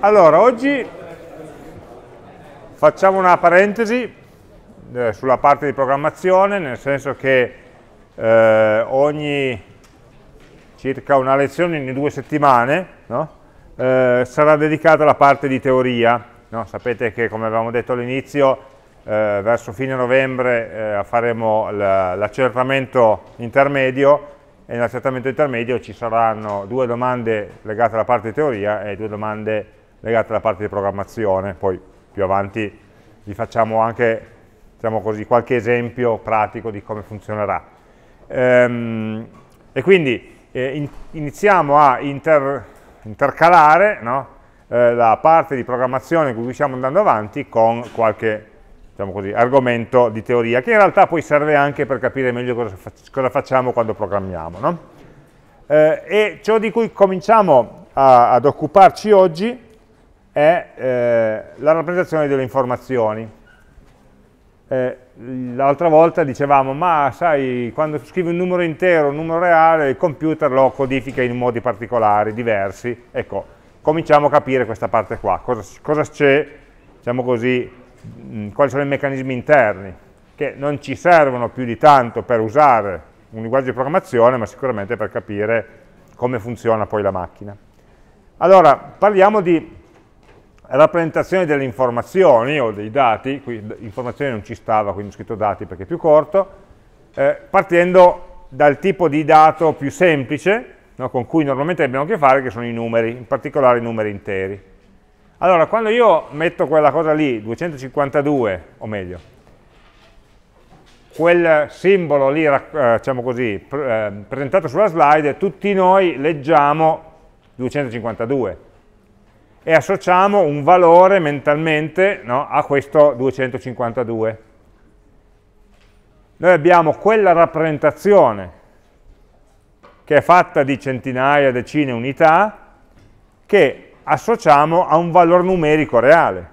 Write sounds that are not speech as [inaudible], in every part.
Allora, oggi facciamo una parentesi eh, sulla parte di programmazione, nel senso che eh, ogni circa una lezione ogni due settimane no? eh, sarà dedicata alla parte di teoria. No? Sapete che, come avevamo detto all'inizio, eh, verso fine novembre eh, faremo l'accertamento intermedio e nell'accertamento intermedio ci saranno due domande legate alla parte di teoria e due domande legate alla parte di programmazione, poi più avanti vi facciamo anche diciamo così, qualche esempio pratico di come funzionerà. Ehm, e quindi eh, in, iniziamo a inter, intercalare no? eh, la parte di programmazione con cui stiamo andando avanti con qualche diciamo così, argomento di teoria, che in realtà poi serve anche per capire meglio cosa, cosa facciamo quando programmiamo. No? Eh, e ciò di cui cominciamo a, ad occuparci oggi è eh, la rappresentazione delle informazioni. Eh, L'altra volta dicevamo, ma sai, quando scrivi un numero intero, un numero reale, il computer lo codifica in modi particolari, diversi. Ecco, cominciamo a capire questa parte qua, cosa c'è, diciamo così, mh, mm, quali sono i meccanismi interni, che non ci servono più di tanto per usare un linguaggio di programmazione, ma sicuramente per capire come funziona poi la macchina. Allora, parliamo di rappresentazione delle informazioni o dei dati, qui informazioni non ci stava, quindi ho scritto dati perché è più corto, eh, partendo dal tipo di dato più semplice, no, con cui normalmente abbiamo a che fare, che sono i numeri, in particolare i numeri interi. Allora, quando io metto quella cosa lì, 252, o meglio, quel simbolo lì, eh, diciamo così, pr eh, presentato sulla slide, tutti noi leggiamo 252, e associamo un valore mentalmente no, a questo 252. Noi abbiamo quella rappresentazione che è fatta di centinaia, decine, unità, che associamo a un valore numerico reale.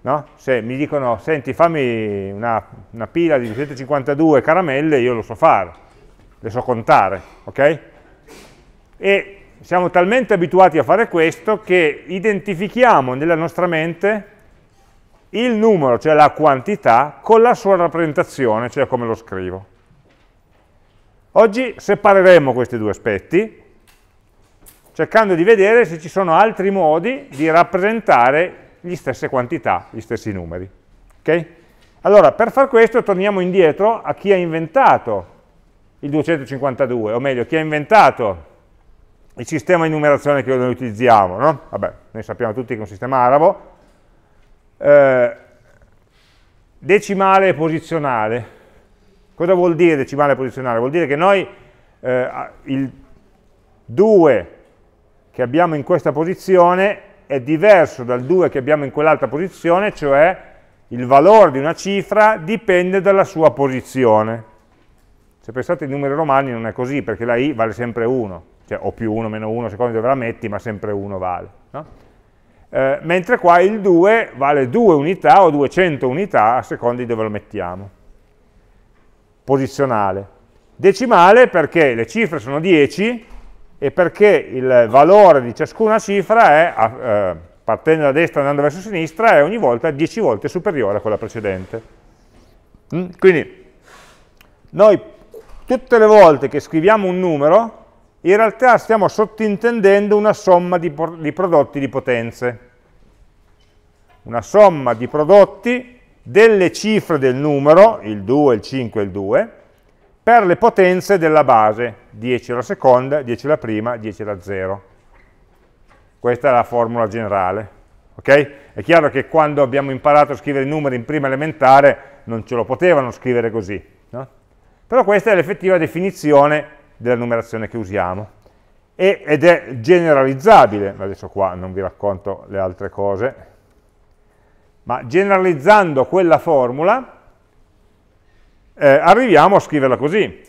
No? Se mi dicono, senti, fammi una, una pila di 252 caramelle, io lo so fare, le so contare, ok? E siamo talmente abituati a fare questo che identifichiamo nella nostra mente il numero, cioè la quantità, con la sua rappresentazione, cioè come lo scrivo. Oggi separeremo questi due aspetti, cercando di vedere se ci sono altri modi di rappresentare le stesse quantità, gli stessi numeri. Okay? Allora, per far questo torniamo indietro a chi ha inventato il 252, o meglio, chi ha inventato il sistema di numerazione che noi utilizziamo, no? Vabbè, noi sappiamo tutti che è un sistema arabo. Eh, decimale e posizionale. Cosa vuol dire decimale e posizionale? Vuol dire che noi eh, il 2 che abbiamo in questa posizione è diverso dal 2 che abbiamo in quell'altra posizione, cioè il valore di una cifra dipende dalla sua posizione. Se pensate ai numeri romani non è così, perché la i vale sempre 1 cioè o più 1 meno 1 a dove la metti, ma sempre 1 vale. No? Eh, mentre qua il 2 vale 2 unità o 200 unità a seconda di dove lo mettiamo. Posizionale. Decimale perché le cifre sono 10 e perché il valore di ciascuna cifra è, eh, partendo da destra e andando verso sinistra, è ogni volta 10 volte superiore a quella precedente. Mm? Quindi noi tutte le volte che scriviamo un numero in realtà stiamo sottintendendo una somma di, di prodotti di potenze, una somma di prodotti delle cifre del numero, il 2, il 5 e il 2, per le potenze della base, 10 alla seconda, 10 alla prima, 10 alla 0. Questa è la formula generale. Okay? È chiaro che quando abbiamo imparato a scrivere i numeri in prima elementare non ce lo potevano scrivere così. No? Però questa è l'effettiva definizione della numerazione che usiamo e, ed è generalizzabile, adesso qua non vi racconto le altre cose, ma generalizzando quella formula eh, arriviamo a scriverla così.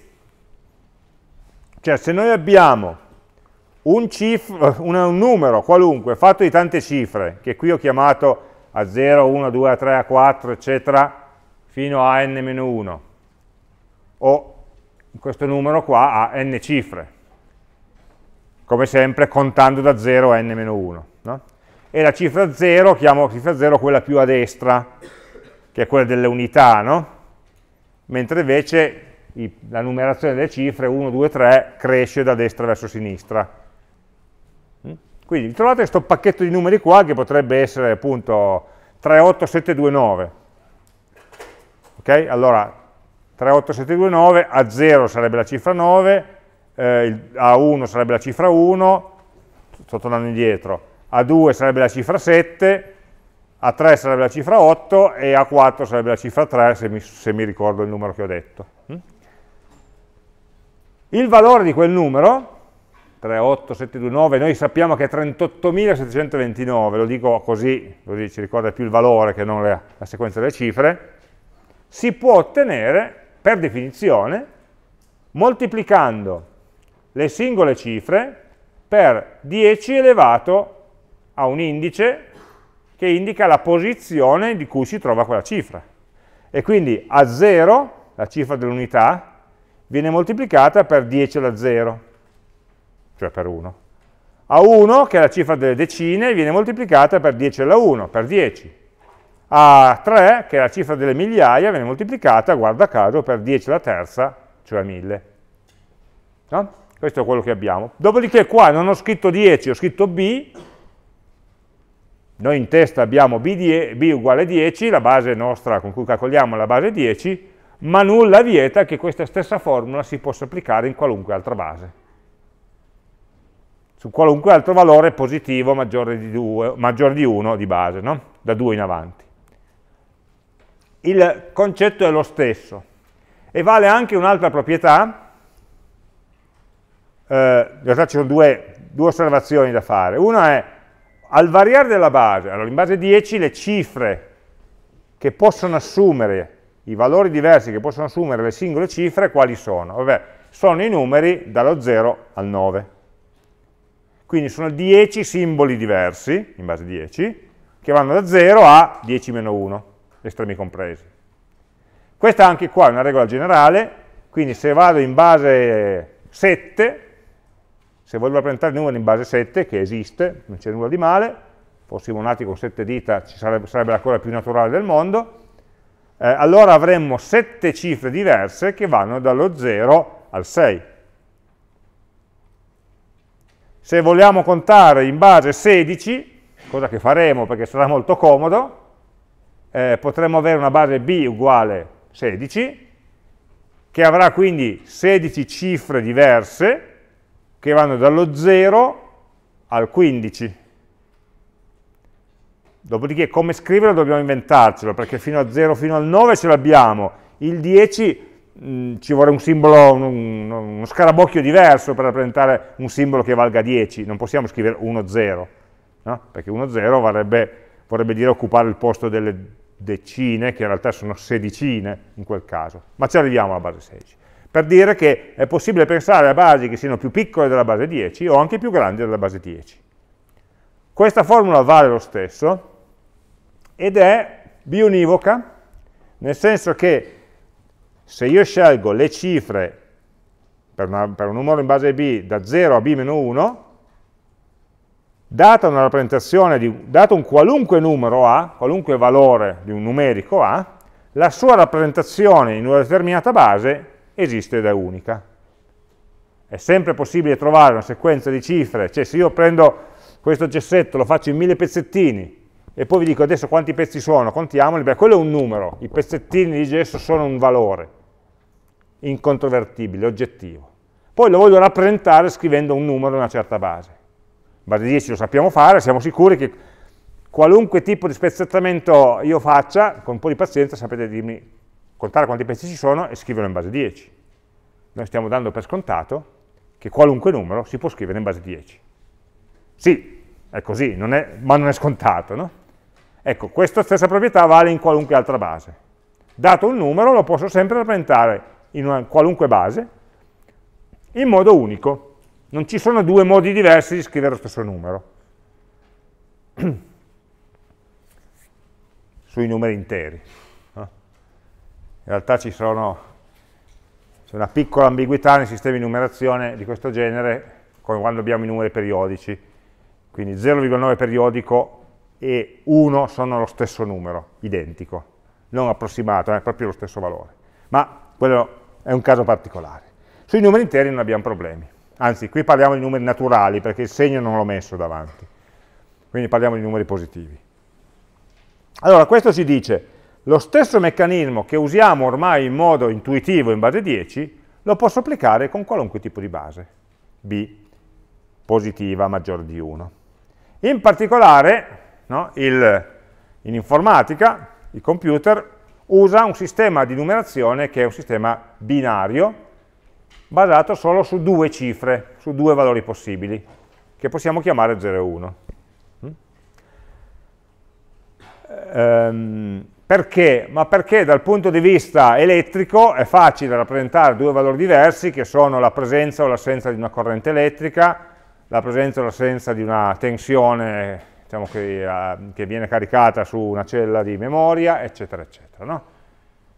Cioè se noi abbiamo un, un, numero qualunque fatto di tante cifre, che qui ho chiamato a 0, 1, 2, 3, 4, eccetera, fino a n-1, o questo numero qua ha n cifre, come sempre contando da 0 a n-1. No? E la cifra 0, chiamo cifra 0 quella più a destra, che è quella delle unità, no? mentre invece i, la numerazione delle cifre 1, 2, 3 cresce da destra verso sinistra. Mm? Quindi trovate questo pacchetto di numeri qua che potrebbe essere appunto 38729. Ok? Allora 38729 a 0 sarebbe la cifra 9, eh, a 1 sarebbe la cifra 1, sto tornando indietro, a 2 sarebbe la cifra 7, a 3 sarebbe la cifra 8 e a 4 sarebbe la cifra 3 se mi, se mi ricordo il numero che ho detto. Mm? Il valore di quel numero 38729, noi sappiamo che è 38.729, lo dico così, così ci ricorda più il valore che non la, la sequenza delle cifre, si può ottenere per definizione moltiplicando le singole cifre per 10 elevato a un indice che indica la posizione di cui si trova quella cifra. E quindi a 0, la cifra dell'unità, viene moltiplicata per 10 alla 0, cioè per 1. A 1, che è la cifra delle decine, viene moltiplicata per 10 alla 1, per 10 a 3, che è la cifra delle migliaia, viene moltiplicata, guarda caso, per 10 alla terza, cioè 1000. No? Questo è quello che abbiamo. Dopodiché qua non ho scritto 10, ho scritto B, noi in testa abbiamo B, die, B uguale 10, la base nostra con cui calcoliamo la base 10, ma nulla vieta che questa stessa formula si possa applicare in qualunque altra base su qualunque altro valore positivo maggiore di, 2, maggiore di 1 di base, no? da 2 in avanti il concetto è lo stesso e vale anche un'altra proprietà, eh, in realtà ci sono due, due osservazioni da fare, una è al variare della base, allora in base 10 le cifre che possono assumere, i valori diversi che possono assumere le singole cifre, quali sono? Vabbè, sono i numeri dallo 0 al 9. Quindi sono 10 simboli diversi, in base 10, che vanno da 0 a 10-1. meno estremi compresi. Questa anche qua è una regola generale, quindi se vado in base 7, se voglio rappresentare il numero in base 7, che esiste, non c'è nulla di male, fossimo nati con 7 dita ci sarebbe, sarebbe, la cosa più naturale del mondo, eh, allora avremmo 7 cifre diverse che vanno dallo 0 al 6. Se vogliamo contare in base 16, cosa che faremo perché sarà molto comodo, eh, potremmo avere una base B uguale 16, che avrà quindi 16 cifre diverse, che vanno dallo 0 al 15. Dopodiché come scriverlo dobbiamo inventarcelo, perché fino a 0, fino al 9 ce l'abbiamo, il 10 mh, mm, ci vorrà un simbolo, un, uno scarabocchio diverso per rappresentare un simbolo che valga 10, non possiamo scrivere 1, 0, no? perché 1, 0 vorrebbe dire occupare il posto delle decine, che in realtà sono sedicine in quel caso, ma ci arriviamo alla base 16. Per dire che è possibile pensare a basi che siano più piccole della base 10 o anche più grandi della base 10. Questa formula vale lo stesso ed è bionivoca, nel senso che se io scelgo le cifre per, una, per un numero in base b da 0 a b-1, data una rappresentazione, di, dato un qualunque numero A, qualunque valore di un numerico A, la sua rappresentazione in una determinata base esiste ed è unica. È sempre possibile trovare una sequenza di cifre, cioè se io prendo questo gessetto, lo faccio in mille pezzettini, e poi vi dico adesso quanti pezzi sono, contiamoli, beh quello è un numero, i pezzettini di gesso sono un valore incontrovertibile, oggettivo. Poi lo voglio rappresentare scrivendo un numero in una certa base base 10 lo sappiamo fare, siamo sicuri che qualunque tipo di spezzettamento io faccia, con un po' di pazienza sapete dirmi, contare quanti pezzi ci sono e scriverlo in base 10. Noi stiamo dando per scontato che qualunque numero si può scrivere in base 10. Sì, è così, non è, ma non è scontato, no? Ecco, questa stessa proprietà vale in qualunque altra base. Dato un numero lo posso sempre rappresentare in qualunque base in modo unico. Non ci sono due modi diversi di scrivere lo stesso numero. [clears throat] Sui numeri interi. Eh. In realtà c'è una piccola ambiguità nei sistemi di numerazione di questo genere, come quando abbiamo i numeri periodici. Quindi 0,9 periodico e 1 sono lo stesso numero, identico, non approssimato, è proprio lo stesso valore. Ma quello è un caso particolare. Sui numeri interi non abbiamo problemi anzi qui parliamo di numeri naturali perché il segno non l'ho messo davanti, quindi parliamo di numeri positivi. Allora questo si dice, lo stesso meccanismo che usiamo ormai in modo intuitivo in base 10, lo posso applicare con qualunque tipo di base, B positiva maggiore di 1. In particolare, no, il, in informatica, il computer usa un sistema di numerazione che è un sistema binario, basato solo su due cifre, su due valori possibili, che possiamo chiamare 0 e 1. Ehm, perché? Ma perché dal punto di vista elettrico è facile rappresentare due valori diversi che sono la presenza o l'assenza di una corrente elettrica, la presenza o l'assenza di una tensione diciamo, che, eh, che, viene caricata su una cella di memoria, eccetera, eccetera. No?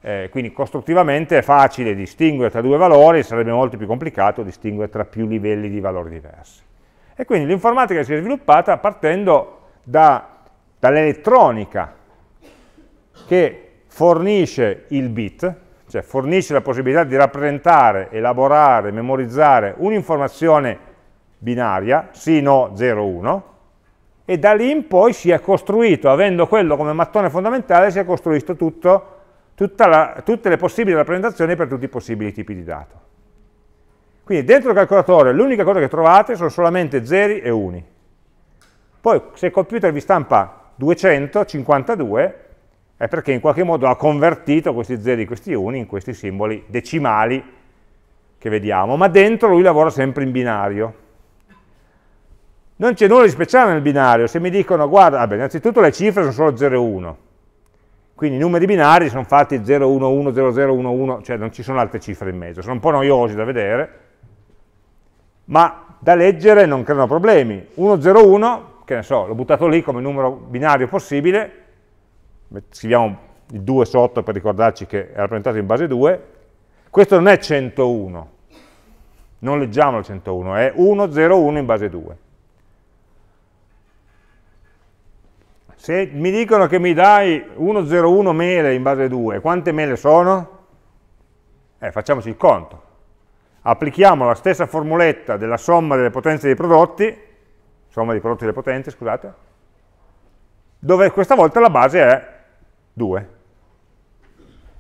Eh, quindi costruttivamente è facile distinguere tra due valori, sarebbe molto più complicato distinguere tra più livelli di valori diversi. E quindi l'informatica si è sviluppata partendo da, dall'elettronica che fornisce il bit, cioè fornisce la possibilità di rappresentare, elaborare, memorizzare un'informazione binaria, sì, no, 0, 1, e da lì in poi si è costruito, avendo quello come mattone fondamentale, si è costruito tutto la, tutte le possibili rappresentazioni per tutti i possibili tipi di dato. Quindi dentro il calcolatore l'unica cosa che trovate sono solamente 0 e 1. Poi se il computer vi stampa 252 è perché in qualche modo ha convertito questi 0 e questi 1 in questi simboli decimali che vediamo, ma dentro lui lavora sempre in binario. Non c'è nulla di speciale nel binario, se mi dicono, guarda, vabbè, innanzitutto le cifre sono solo 0 e 1, quindi i numeri binari sono fatti 0, 1, 1, 0, 0, 1, 1, cioè non ci sono altre cifre in mezzo, sono un po' noiosi da vedere, ma da leggere non creano problemi. 1, 0, 1, che ne so, l'ho buttato lì come numero binario possibile, scriviamo il 2 sotto per ricordarci che è rappresentato in base 2, questo non è 101, non leggiamo il 101, è 1, 0, 1 in base 2. Se mi dicono che mi dai 101 mele in base 2, quante mele sono? Eh, facciamoci il conto. Applichiamo la stessa formuletta della somma delle potenze dei prodotti, somma dei prodotti delle potenze, scusate, dove questa volta la base è 2.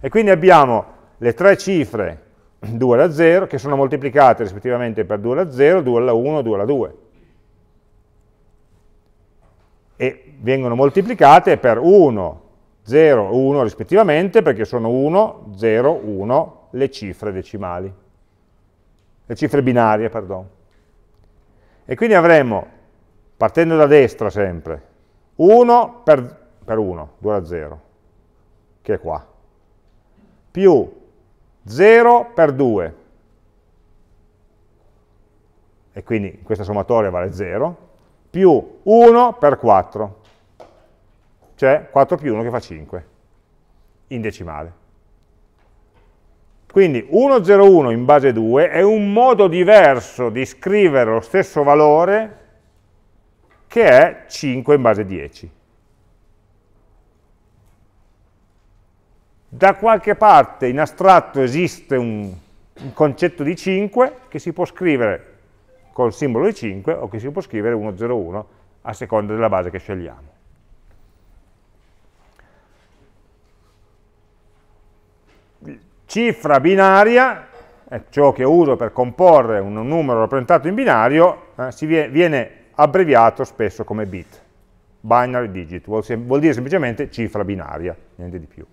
E quindi abbiamo le tre cifre 2 alla 0, che sono moltiplicate rispettivamente per 2 alla 0, 2 alla 1, 2 alla 2. vengono moltiplicate per 1, 0, 1 rispettivamente, perché sono 1, 0, 1 le cifre decimali, le cifre binarie, perdon. E quindi avremo, partendo da destra sempre, 1 per, per 1, 2 da 0, che è qua, più 0 per 2, e quindi questa sommatoria vale 0, più 1 per 4, cioè 4 più 1 che fa 5, in decimale. Quindi 1,01 in base 2 è un modo diverso di scrivere lo stesso valore che è 5 in base 10. Da qualche parte in astratto esiste un, un concetto di 5 che si può scrivere col simbolo di 5 o che si può scrivere 1,01 a seconda della base che scegliamo. cifra binaria, è ciò che uso per comporre un numero rappresentato in binario, eh, si viene, viene abbreviato spesso come bit, binary digit, vuol, sem vuol dire semplicemente cifra binaria, niente di più.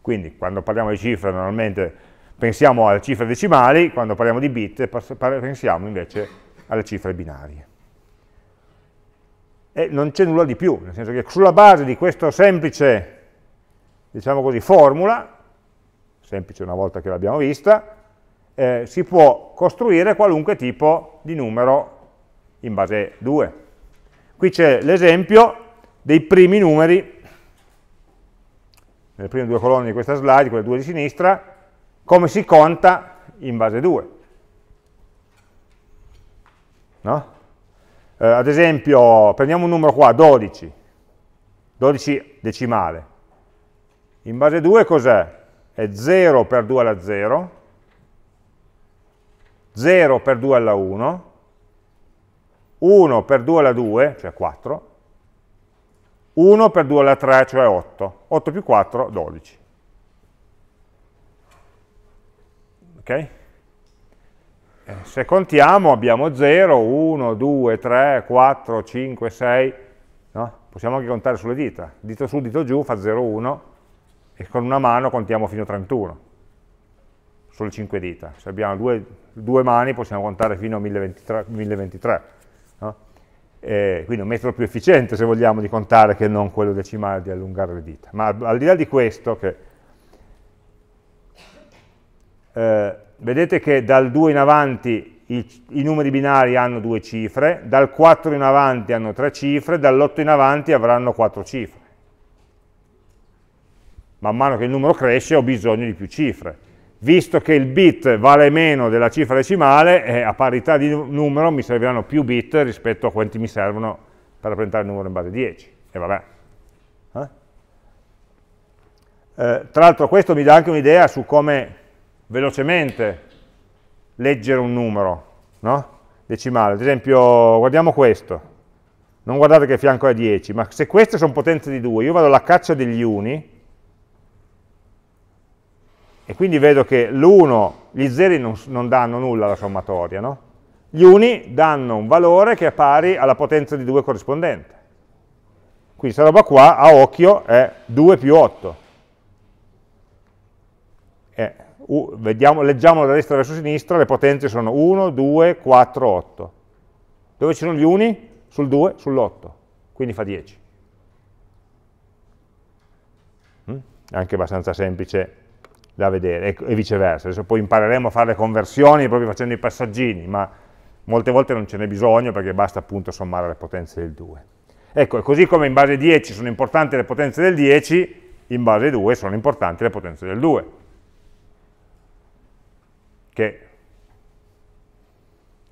Quindi quando parliamo di cifre normalmente pensiamo alle cifre decimali, quando parliamo di bit pensiamo invece alle cifre binarie. E non c'è nulla di più, nel senso che sulla base di questa semplice, diciamo così, formula, semplice una volta che l'abbiamo vista, eh, si può costruire qualunque tipo di numero in base 2. Qui c'è l'esempio dei primi numeri, nelle prime due colonne di questa slide, quelle due di sinistra, come si conta in base 2. No? Eh, ad esempio, prendiamo un numero qua, 12, 12 decimale. In base 2 cos'è? è 0 per 2 alla 0, 0 per 2 alla 1, 1 per 2 alla 2, cioè 4, 1 per 2 alla 3, cioè 8, 8 più 4, 12. Ok? Se contiamo abbiamo 0, 1, 2, 3, 4, 5, 6, no? possiamo anche contare sulle dita, dito su, dito giù fa 0, 1, e con una mano contiamo fino a 31, sulle 5 dita. Se abbiamo due, due mani possiamo contare fino a 1023. 1023 no? quindi un metodo più efficiente se vogliamo di contare che non quello decimale di allungare le dita. Ma al di là di questo, che, eh, vedete che dal 2 in avanti i, i, numeri binari hanno due cifre, dal 4 in avanti hanno tre cifre, dall'8 in avanti avranno quattro cifre man mano che il numero cresce ho bisogno di più cifre. Visto che il bit vale meno della cifra decimale, eh, a parità di numero mi serviranno più bit rispetto a quanti mi servono per rappresentare il numero in base 10. E vabbè. Eh? Eh, tra l'altro questo mi dà anche un'idea su come velocemente leggere un numero no? decimale. Ad esempio, guardiamo questo. Non guardate che fianco è 10, ma se queste sono potenze di 2, io vado alla caccia degli uni, e quindi vedo che l'1, gli zeri non, non, danno nulla alla sommatoria, no? gli uni danno un valore che è pari alla potenza di 2 corrispondente. Quindi questa roba qua a occhio è 2 più 8. Eh, uh, vediamo, leggiamo da destra verso sinistra, le potenze sono 1, 2, 4, 8. Dove ci sono gli uni? Sul 2, sull'8. Quindi fa 10. Mm? È anche abbastanza semplice da vedere e, e viceversa. Adesso poi impareremo a fare le conversioni proprio facendo i passaggini, ma molte volte non ce n'è bisogno perché basta appunto sommare le potenze del 2. Ecco, così come in base 10 sono importanti le potenze del 10, in base 2 sono importanti le potenze del 2. Che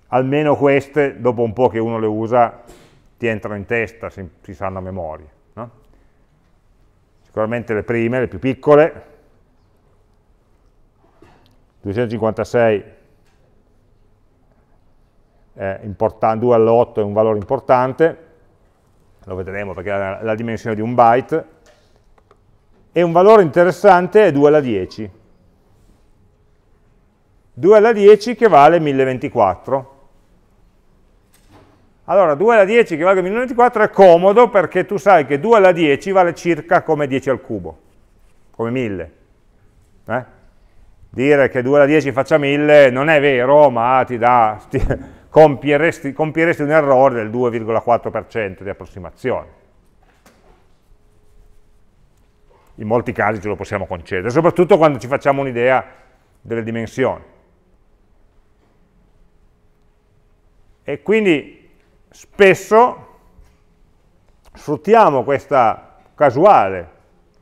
almeno queste, dopo un po' che uno le usa, ti entrano in testa, si, si sanno a memoria. No? Sicuramente le prime, le più piccole, 256 è 2 all'8 è un valore importante, lo vedremo perché è la dimensione di un byte, e un valore interessante è 2 alla 10. 2 alla 10 che vale 1024. Allora, 2 alla 10 che vale 1024 è comodo perché tu sai che 2 alla 10 vale circa come 10 al cubo, come 1000. Eh? dire che 2 alla 10 faccia 1000 non è vero, ma ti dà, ti, [laughs] compieresti, compieresti un errore del 2,4% di approssimazione. In molti casi ce lo possiamo concedere, soprattutto quando ci facciamo un'idea delle dimensioni. E quindi spesso sfruttiamo questa casuale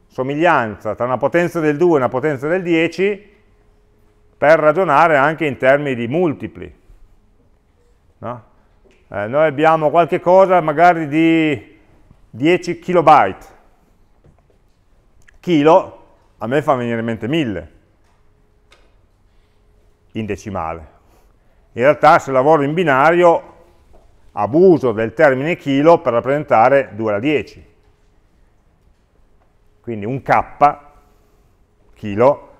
somiglianza tra una potenza del 2 e una potenza del 10 per ragionare anche in termini di multipli. No? Eh, noi abbiamo qualche cosa magari di 10 kilobyte. Chilo a me fa venire in mente 1000 in decimale. In realtà se lavoro in binario abuso del termine chilo per rappresentare 2 alla 10. Quindi un k, chilo,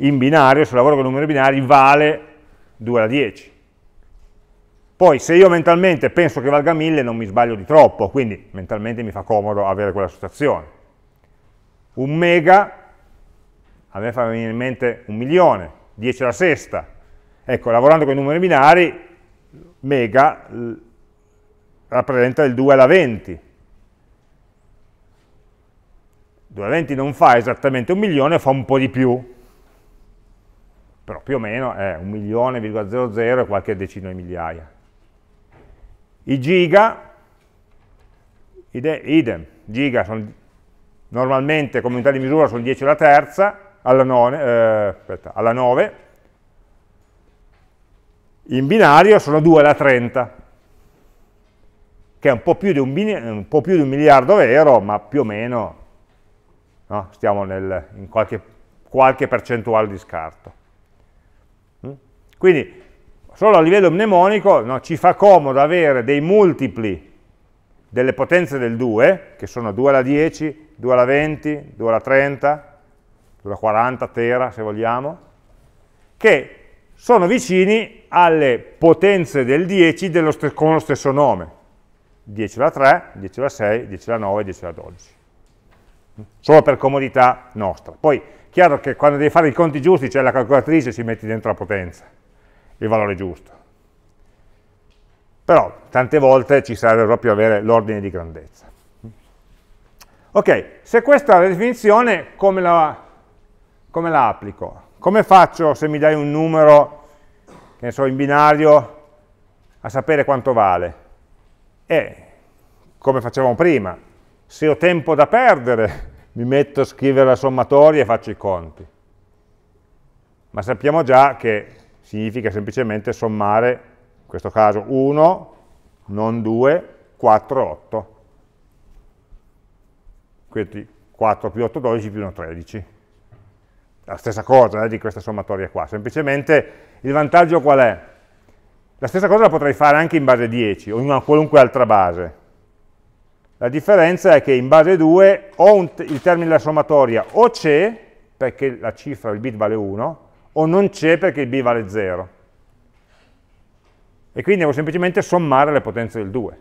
in binario, se lavoro con numeri binari, vale 2 alla 10. Poi se io mentalmente penso che valga 1000 non mi sbaglio di troppo, quindi mentalmente mi fa comodo avere quella situazione. Un mega, a me fa venire in mente un milione, 10 alla sesta. Ecco, lavorando con i numeri binari, mega rappresenta il 2 alla 20. 2 alla 20 non fa esattamente un milione, fa un po' di più, però più o meno è 1 milione,00 e qualche decina di migliaia. I giga, ide, idem, giga sono, normalmente come unità di misura sono 10 alla terza, alla, none, eh, aspetta, alla 9, in binario sono 2 alla 30, che è un po' più di un, un, più di un miliardo vero, ma più o meno no, stiamo nel, in qualche, qualche percentuale di scarto. Quindi solo a livello mnemonico no, ci fa comodo avere dei multipli delle potenze del 2, che sono 2 alla 10, 2 alla 20, 2 alla 30, 2 alla 40 tera se vogliamo, che sono vicini alle potenze del 10 dello con lo stesso nome, 10 alla 3, 10 alla 6, 10 alla 9, 10 alla 12, solo per comodità nostra. Poi, chiaro che quando devi fare i conti giusti, c'è cioè la calcolatrice, ci metti dentro la potenza, il valore giusto. Però tante volte ci serve proprio avere l'ordine di grandezza. Ok, se questa è la definizione, come la, come la applico? Come faccio se mi dai un numero, che ne so, in binario, a sapere quanto vale? E, come facevamo prima, se ho tempo da perdere, [laughs] mi metto a scrivere la sommatoria e faccio i conti. Ma sappiamo già che significa semplicemente sommare, in questo caso 1, non 2, 4, 8. Quindi 4 più 8, 12 più 1, 13. La stessa cosa eh, di questa sommatoria qua, semplicemente il vantaggio qual è? La stessa cosa la potrei fare anche in base 10 o in una qualunque altra base. La differenza è che in base 2 o il termine della sommatoria o c'è, perché la cifra, il bit vale 1, o non c'è perché b vale 0. E quindi devo semplicemente sommare le potenze del 2.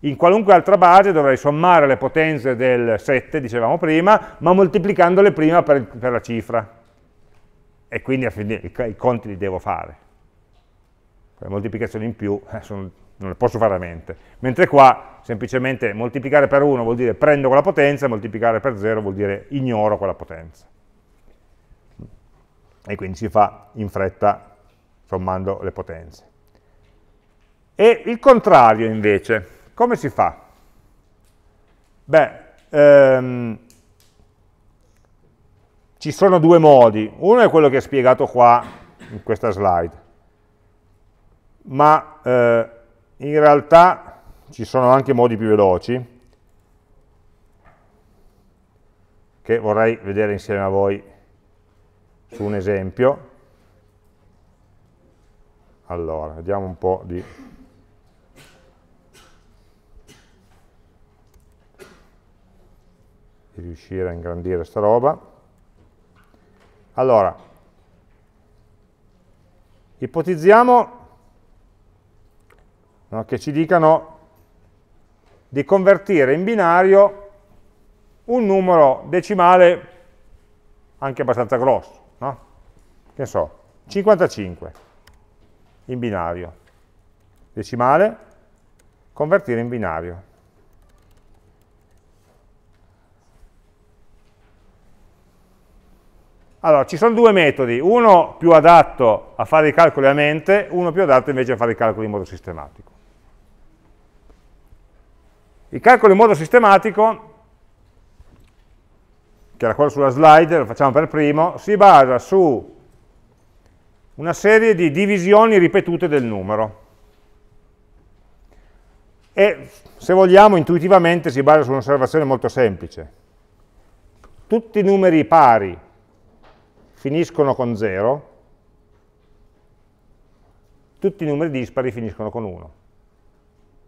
In qualunque altra base dovrei sommare le potenze del 7, dicevamo prima, ma moltiplicandole prima per, per la cifra. E quindi i conti li devo fare. Le moltiplicazioni in più eh, sono, non le posso fare a mente. Mentre qua semplicemente moltiplicare per 1 vuol dire prendo quella potenza, moltiplicare per 0 vuol dire ignoro quella potenza e quindi si fa in fretta sommando le potenze. E il contrario invece, come si fa? Beh, ehm, ci sono due modi, uno è quello che è spiegato qua in questa slide, ma eh, in realtà ci sono anche modi più veloci che vorrei vedere insieme a voi su un esempio. Allora, vediamo un po' di... di riuscire a ingrandire sta roba. Allora, ipotizziamo no, che ci dicano di convertire in binario un numero decimale anche abbastanza grosso che so, 55 in binario, decimale, convertire in binario. Allora, ci sono due metodi, uno più adatto a fare i calcoli a mente, uno più adatto invece a fare i calcoli in modo sistematico. I calcoli in modo sistematico, che era quello sulla slide, lo facciamo per primo, si basa su una serie di divisioni ripetute del numero. E se vogliamo intuitivamente si basa su un'osservazione molto semplice. Tutti i numeri pari finiscono con 0, tutti i numeri dispari finiscono con 1.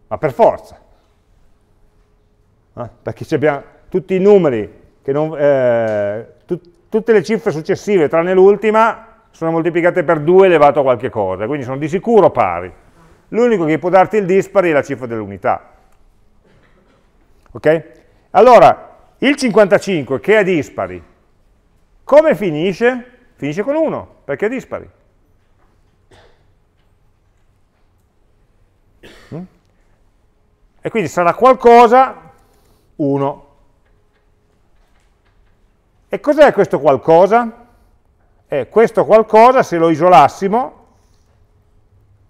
Ma per forza. Eh? Perché abbiamo tutti i numeri, non, eh, tut tutte le cifre successive tranne l'ultima sono moltiplicate per 2 elevato a qualche cosa, quindi sono di sicuro pari. L'unico che può darti il dispari è la cifra dell'unità. Ok? Allora, il 55 che è dispari, come finisce? Finisce con 1, perché è dispari. Mm? E quindi sarà qualcosa 1. E cos'è questo qualcosa? E questo qualcosa, se lo isolassimo,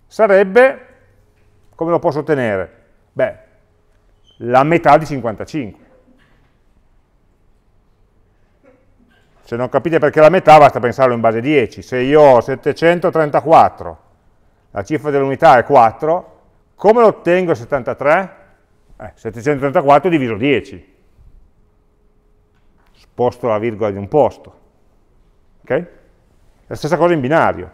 sarebbe, come lo posso ottenere? Beh, la metà di 55. Se non capite perché la metà, basta pensarlo in base 10. Se io ho 734, la cifra dell'unità è 4, come lo ottengo 73? Eh, 734 diviso 10. Sposto la virgola di un posto. Ok? La stessa cosa in binario.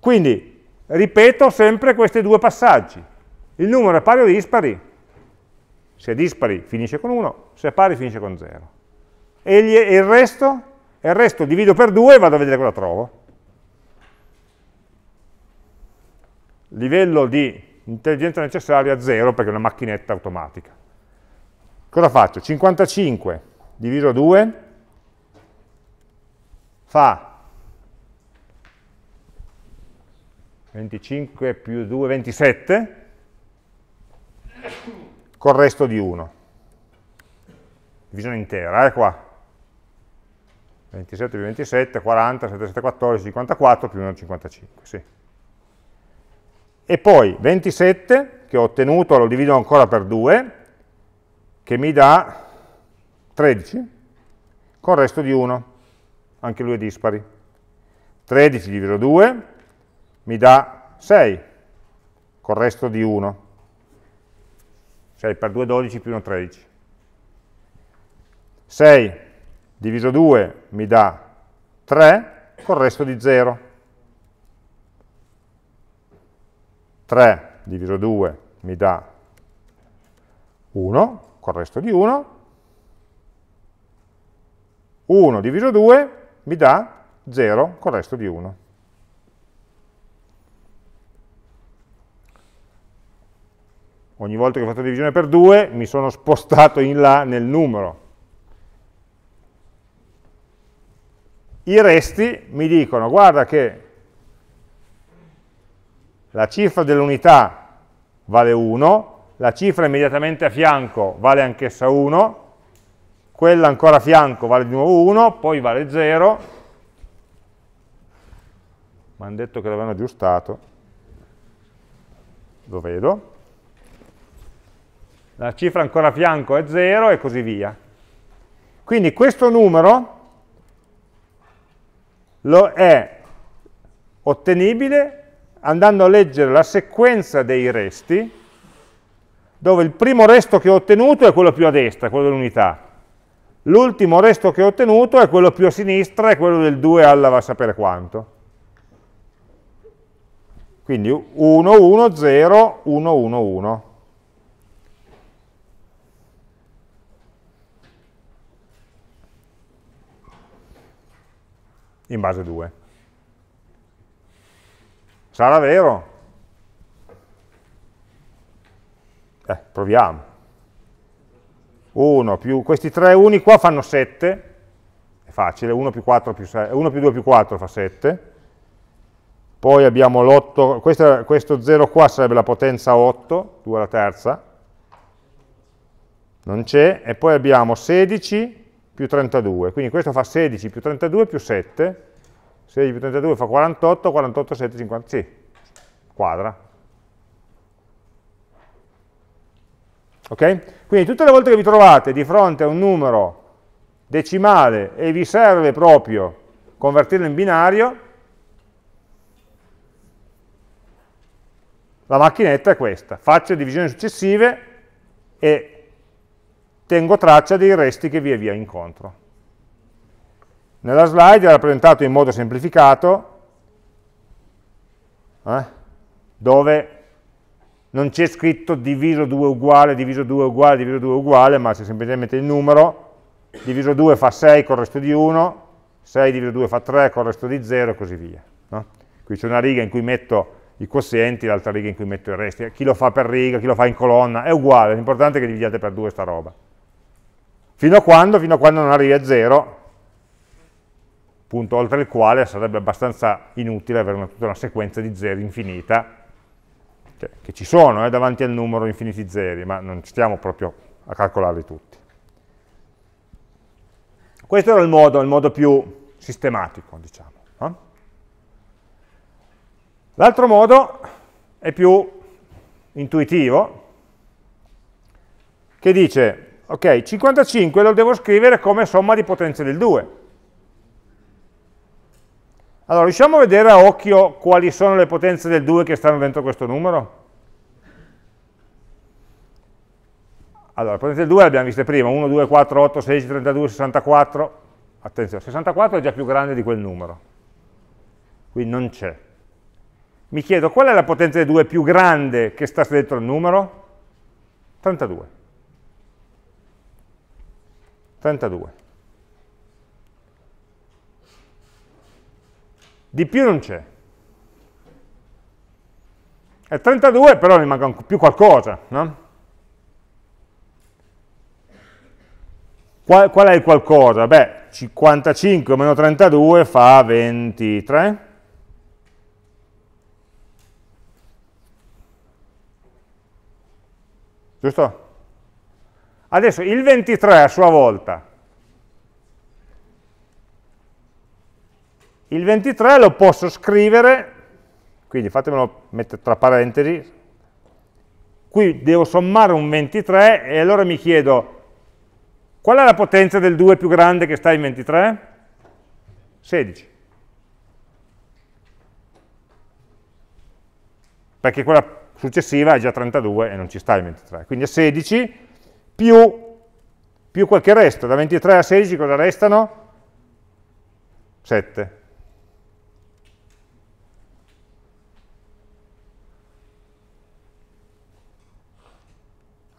Quindi ripeto sempre questi due passaggi. Il numero è pari o dispari? Se è dispari finisce con 1, se è pari finisce con 0. E il resto? E il resto divido per 2 e vado a vedere cosa trovo. Livello di intelligenza necessaria 0 perché è una macchinetta automatica. Cosa faccio? 55 diviso 2 fa 25 più 2, 27, col resto di 1. Divisione intera, eh, qua. 27 più 27, 40, 7, 7, 14, 54 più o meno 55, sì. E poi 27, che ho ottenuto, lo divido ancora per 2, che mi dà 13, col resto di 1 anche lui è dispari. 13 diviso 2 mi dà 6, col resto di 1. 6 per 2 è 12 più 1 è 13. 6 diviso 2 mi dà 3 col resto di 0. 3 diviso 2 mi dà 1 col resto di 1. 1 diviso 2 mi dà 0 col resto di 1. Ogni volta che ho fatto divisione per 2 mi sono spostato in là nel numero. I resti mi dicono, guarda che la cifra dell'unità vale 1, la cifra immediatamente a fianco vale anch'essa 1, quella ancora a fianco vale di nuovo 1, poi vale 0, mi hanno detto che l'avevano aggiustato, lo vedo, la cifra ancora a fianco è 0 e così via. Quindi questo numero lo è ottenibile andando a leggere la sequenza dei resti, dove il primo resto che ho ottenuto è quello più a destra, quello dell'unità, L'ultimo resto che ho ottenuto è quello più a sinistra, è quello del 2 alla va a sapere quanto. Quindi 1, 1, 0, 1, 1, 1. In base 2. Sarà vero? Eh, proviamo. 1 più questi 3 uni qua fanno 7, è facile, 1 più, 4 più, 6, 1 più 2 più 4 fa 7, poi abbiamo l'8, questo, questo 0 qua sarebbe la potenza 8, 2 alla terza, non c'è, e poi abbiamo 16 più 32, quindi questo fa 16 più 32 più 7, 16 più 32 fa 48, 48, 7, 50, sì, quadra, Okay? Quindi tutte le volte che vi trovate di fronte a un numero decimale e vi serve proprio convertirlo in binario, la macchinetta è questa, faccio divisioni successive e tengo traccia dei resti che via via incontro. Nella slide è rappresentato in modo semplificato, eh, dove non c'è scritto diviso 2 uguale, diviso 2 uguale, diviso 2 uguale, ma c'è semplicemente il numero, diviso 2 fa 6 con il resto di 1, 6 diviso 2 fa 3 con il resto di 0 e così via. No? Qui c'è una riga in cui metto i quozienti, l'altra riga in cui metto i resti, chi lo fa per riga, chi lo fa in colonna, è uguale, l'importante è che dividiate per 2 sta roba. Fino a quando? Fino a quando non arrivi a 0, punto oltre il quale sarebbe abbastanza inutile avere una, tutta una sequenza di 0 infinita, che, che ci sono eh, davanti al numero infiniti zeri, ma non stiamo proprio a calcolarli tutti. Questo era il modo, il modo più sistematico, diciamo. No? L'altro modo è più intuitivo, che dice, ok, 55 lo devo scrivere come somma di potenze del 2, allora, riusciamo a vedere a occhio quali sono le potenze del 2 che stanno dentro questo numero? Allora, le potenze del 2 le abbiamo viste prima, 1, 2, 4, 8, 16, 32, 64. Attenzione, 64 è già più grande di quel numero, quindi non c'è. Mi chiedo qual è la potenza del 2 più grande che sta dentro il numero? 32. 32. Di più non c'è. E 32 però ne manca più qualcosa, no? Qual, qual è il qualcosa? Beh, 55 meno 32 fa 23. Giusto? Adesso il 23 a sua volta Il 23 lo posso scrivere, quindi fatemelo mettere tra parentesi, qui devo sommare un 23 e allora mi chiedo qual è la potenza del 2 più grande che sta in 23? 16. Perché quella successiva è già 32 e non ci sta in 23. Quindi è 16 più, più quel che resta. Da 23 a 16 cosa restano? 7.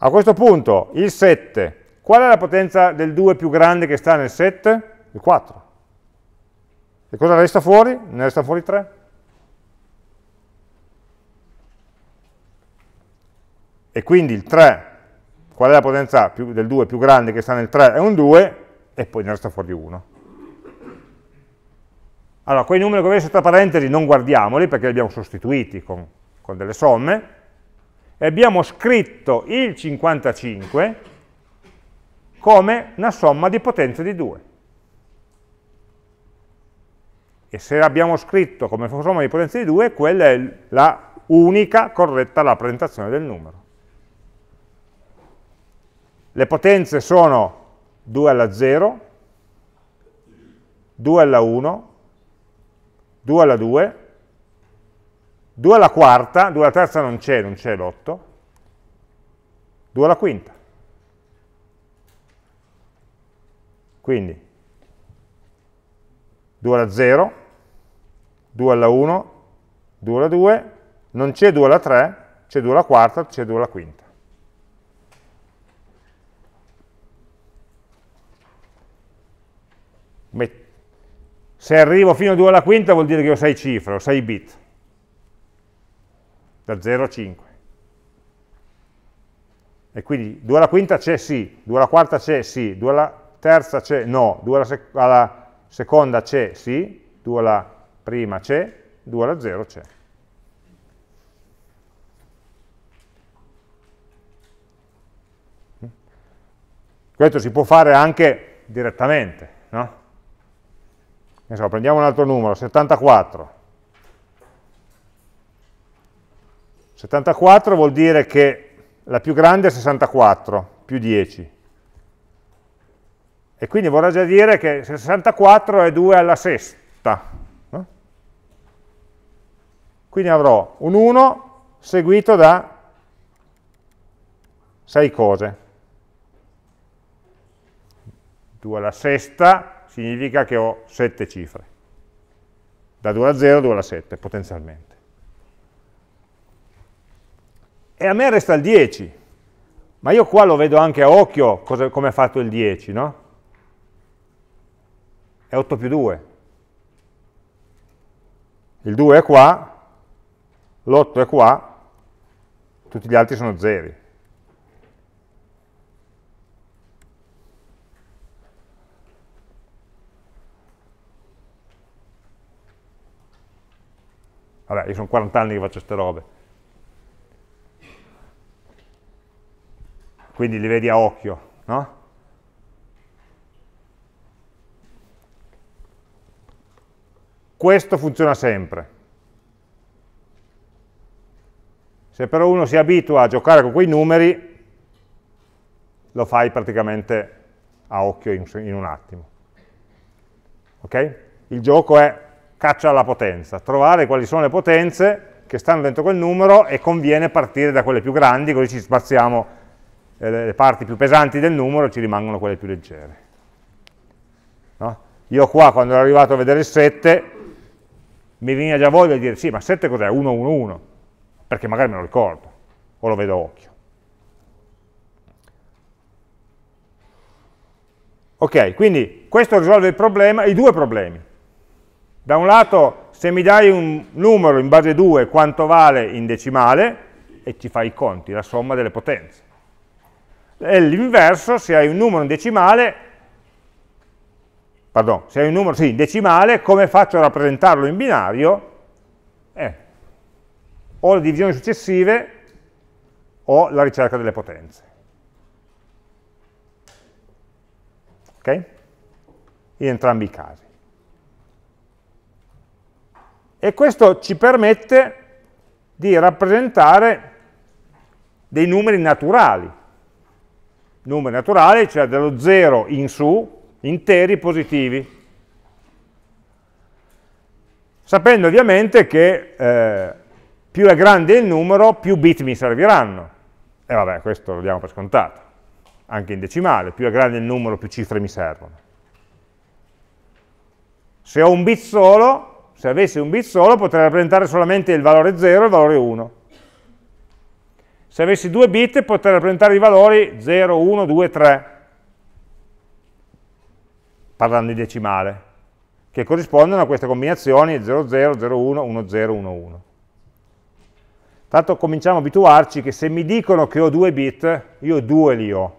A questo punto il 7, qual è la potenza del 2 più grande che sta nel 7? Il 4. E cosa resta fuori? Ne resta fuori 3. E quindi il 3, qual è la potenza più, del 2 più grande che sta nel 3? È un 2 e poi ne resta fuori 1. Allora, quei numeri che vedo sotto parentesi non guardiamoli perché li abbiamo sostituiti con, con delle somme, e abbiamo scritto il 55 come una somma di potenze di 2. E se l'abbiamo scritto come somma di potenze di 2, quella è la unica corretta rappresentazione del numero. Le potenze sono 2 alla 0, 2 alla 1, 2 alla 2, 2 alla quarta, 2 alla terza non c'è, non c'è l'8, 2 alla quinta. Quindi 2 alla 0, 2 alla 1, 2 alla 2, non c'è 2 alla 3, c'è 2 alla quarta, c'è 2 alla quinta. se arrivo fino a 2 alla quinta vuol dire che ho 6 cifre, ho 6 bit da 0 a 5. E quindi 2 alla quinta c'è sì, 2 alla quarta c'è sì, 2 alla terza c'è no, 2 alla, sec alla seconda c'è sì, 2 alla prima c'è, 2 alla 0 c'è. Questo si può fare anche direttamente, no? Insomma, prendiamo un altro numero, 74, 74 vuol dire che la più grande è 64, più 10. E quindi vorrà già dire che 64 è 2 alla sesta. No? Quindi avrò un 1 seguito da 6 cose. 2 alla sesta significa che ho 7 cifre. Da 2 alla 0, 2 alla 7, potenzialmente. e a me resta il 10, ma io qua lo vedo anche a occhio cosa, come è fatto il 10, no? È 8 più 2. Il 2 è qua, l'8 è qua, tutti gli altri sono zeri. Vabbè, io sono 40 anni che faccio queste robe. quindi li vedi a occhio, no? Questo funziona sempre. Se però uno si abitua a giocare con quei numeri, lo fai praticamente a occhio in, un attimo. Okay? Il gioco è caccia alla potenza, trovare quali sono le potenze che stanno dentro quel numero e conviene partire da quelle più grandi, così ci spaziamo eh, le parti più pesanti del numero ci rimangono quelle più leggere. No? Io qua quando ero arrivato a vedere il 7 mi veniva già voglia di dire sì ma 7 cos'è? 1, 1, 1 perché magari me lo ricordo o lo vedo a occhio. Ok, quindi questo risolve il problema, i due problemi. Da un lato, se mi dai un numero in base 2, quanto vale in decimale, e ci fai i conti, la somma delle potenze è l'inverso se hai un numero in decimale, pardon, se hai un numero sì, in decimale, come faccio a rappresentarlo in binario? Eh, o le divisioni successive o la ricerca delle potenze. Ok? In entrambi i casi. E questo ci permette di rappresentare dei numeri naturali, numeri naturali, cioè dello 0 in su, interi positivi. Sapendo ovviamente che eh, più è grande il numero, più bit mi serviranno. E vabbè, questo lo diamo per scontato, anche in decimale, più è grande il numero, più cifre mi servono. Se ho un bit solo, se avessi un bit solo, potrei rappresentare solamente il valore 0 e il valore 1 se avessi due bit potrei rappresentare i valori 0, 1, 2, 3, parlando di decimale, che corrispondono a queste combinazioni 0, 0, 0, 1, 1, 0, 1, 1. Tanto cominciamo a abituarci che se mi dicono che ho due bit, io due li ho,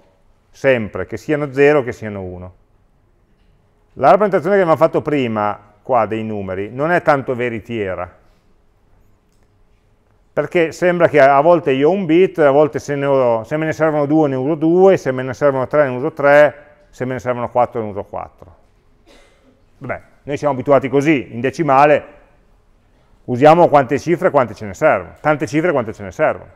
sempre, che siano 0 che siano 1. La rappresentazione che abbiamo fatto prima, qua, dei numeri, non è tanto veritiera, perché sembra che a volte io ho un bit, a volte se, ne ho, se me ne servono due ne uso due, se me ne servono tre ne uso tre, se me ne servono quattro ne uso quattro. Vabbè, noi siamo abituati così, in decimale usiamo quante cifre quante ce ne servono, tante cifre quante ce ne servono.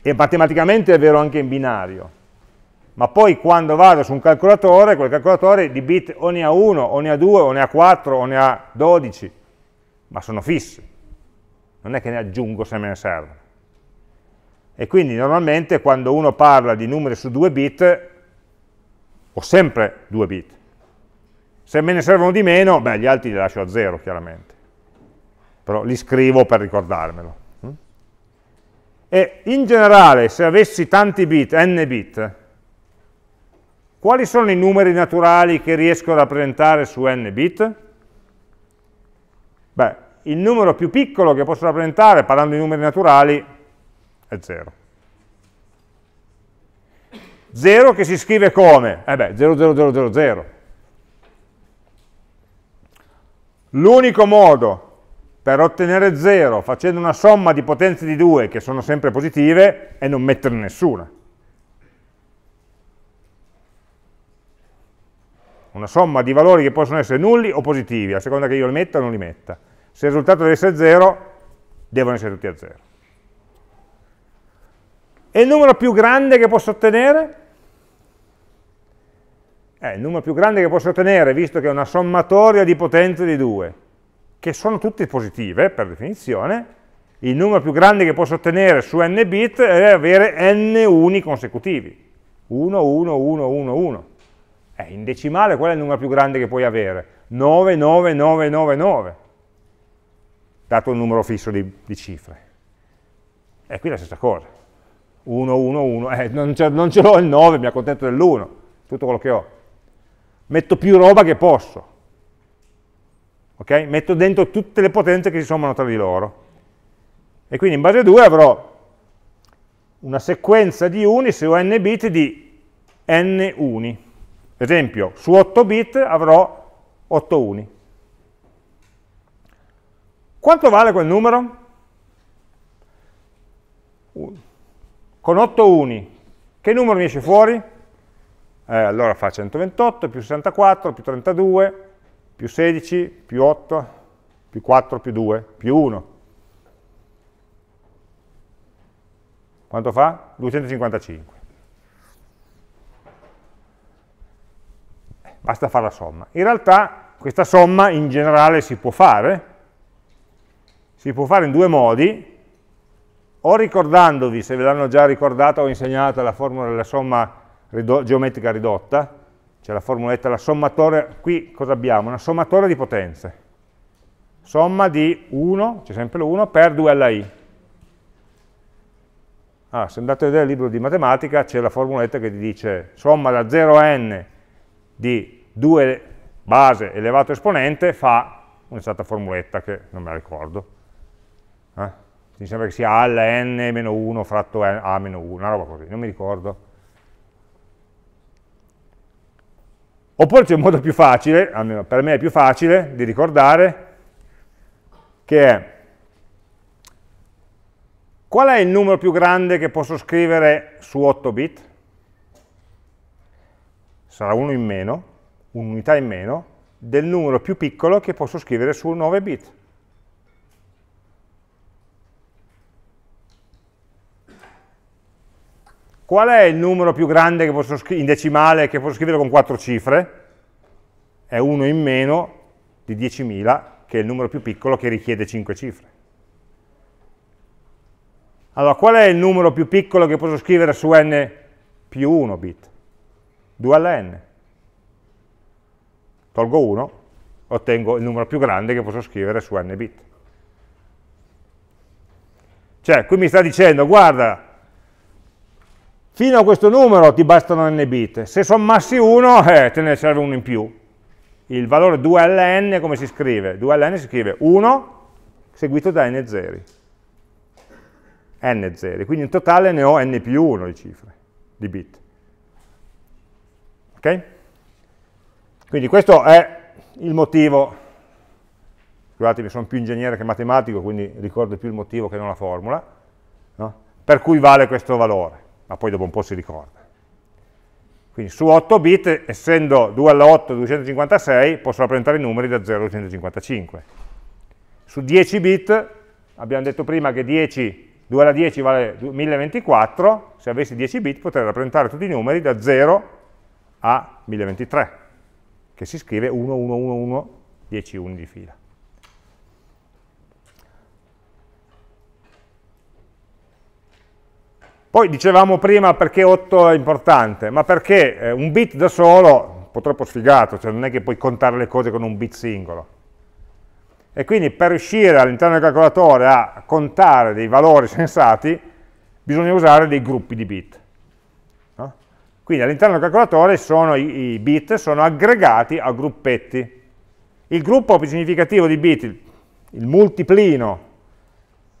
E matematicamente è vero anche in binario, ma poi quando vado su un calcolatore, quel calcolatore di bit o ne ha 1, o ne ha 2, o ne ha 4, o ne ha 12, ma sono fissi, non è che ne aggiungo se me ne servono. E quindi normalmente quando uno parla di numeri su 2 bit, ho sempre 2 bit. Se me ne servono di meno, beh, gli altri li lascio a 0 chiaramente, però li scrivo per ricordarmelo. E in generale, se avessi tanti bit, n bit, quali sono i numeri naturali che riesco a rappresentare su n bit? Beh, il numero più piccolo che posso rappresentare, parlando di numeri naturali, è 0. 0 che si scrive come? Eh beh, 0, 0, 0, 0, 0. L'unico modo per ottenere 0 facendo una somma di potenze di 2 che sono sempre positive è non metterne nessuna. una somma di valori che possono essere nulli o positivi, a seconda che io li metta o non li metta. Se il risultato deve essere 0, devono essere tutti a 0. E il numero più grande che posso ottenere? Eh, il numero più grande che posso ottenere, visto che è una sommatoria di potenze di 2, che sono tutte positive, per definizione, il numero più grande che posso ottenere su n bit è avere n uni consecutivi. 1, 1, 1, 1, 1 eh, in decimale qual è il numero più grande che puoi avere? 9, 9, 9, 9, 9. dato un numero fisso di, di cifre. E qui la stessa cosa. 1, 1, 1, eh, non, ce l'ho il 9, mi accontento dell'1, tutto quello che ho. Metto più roba che posso. Okay? Metto dentro tutte le potenze che si sommano tra di loro. E quindi in base 2 avrò una sequenza di uni se ho n bit di n uni. Esempio, su 8 bit avrò 8 uni. Quanto vale quel numero? Con 8 uni, che numero mi esce fuori? Eh, allora fa 128 più 64 più 32 più 16 più 8 più 4 più 2 più 1. Quanto fa? 255. basta fare la somma. In realtà questa somma in generale si può fare, si può fare in due modi, o ricordandovi, se ve l'hanno già ricordata o insegnata, la formula della somma ridot geometrica ridotta, c'è la formuletta, la sommatore, qui cosa abbiamo? Una sommatore di potenze, somma di 1, c'è sempre l'1, per 2 alla i. Allora, ah, se andate a vedere il libro di matematica c'è la formuletta che ti dice somma da 0 a n di 2 base elevato esponente fa una certa formuletta che non me la ricordo. Eh? Mi sembra che sia A alla n-1 fratto A-1, una roba così, non mi ricordo. Oppure c'è un modo più facile, almeno per me è più facile, di ricordare, che è qual è il numero più grande che posso scrivere su 8 bit? sarà 1 in meno, un'unità in meno, del numero più piccolo che posso scrivere su 9 bit. Qual è il numero più grande in decimale che posso scrivere con 4 cifre? È 1 in meno di 10.000, che è il numero più piccolo che richiede 5 cifre. Allora, qual è il numero più piccolo che posso scrivere su n più 1 bit? 2 alla n. Tolgo 1, ottengo il numero più grande che posso scrivere su n bit. Cioè, qui mi sta dicendo, guarda, fino a questo numero ti bastano n bit, se sommassi 1 eh, te ne serve uno in più. Il valore 2ln come si scrive? 2ln si scrive 1 seguito da n zeri. n zeri, quindi in totale ne ho n più 1 di cifre, di bit. Okay? Quindi questo è il motivo, scusatemi sono più ingegnere che matematico, quindi ricordo più il motivo che non la formula, no? per cui vale questo valore, ma poi dopo un po' si ricorda. Quindi su 8 bit, essendo 2 alla 8 256, posso rappresentare i numeri da 0 a 255. Su 10 bit, abbiamo detto prima che 10, 2 alla 10 vale 1024, se avessi 10 bit potrei rappresentare tutti i numeri da 0 a 1023, che si scrive 1, 1, 1, 1, 10 1 di fila. Poi dicevamo prima perché 8 è importante, ma perché eh, un bit da solo, un po' troppo sfigato, cioè non è che puoi contare le cose con un bit singolo. E quindi per riuscire all'interno del calcolatore a contare dei valori [laughs] sensati, bisogna usare dei gruppi di bit. Quindi all'interno del calcolatore sono i, i, bit sono aggregati a gruppetti. Il gruppo più significativo di bit, il, il multiplino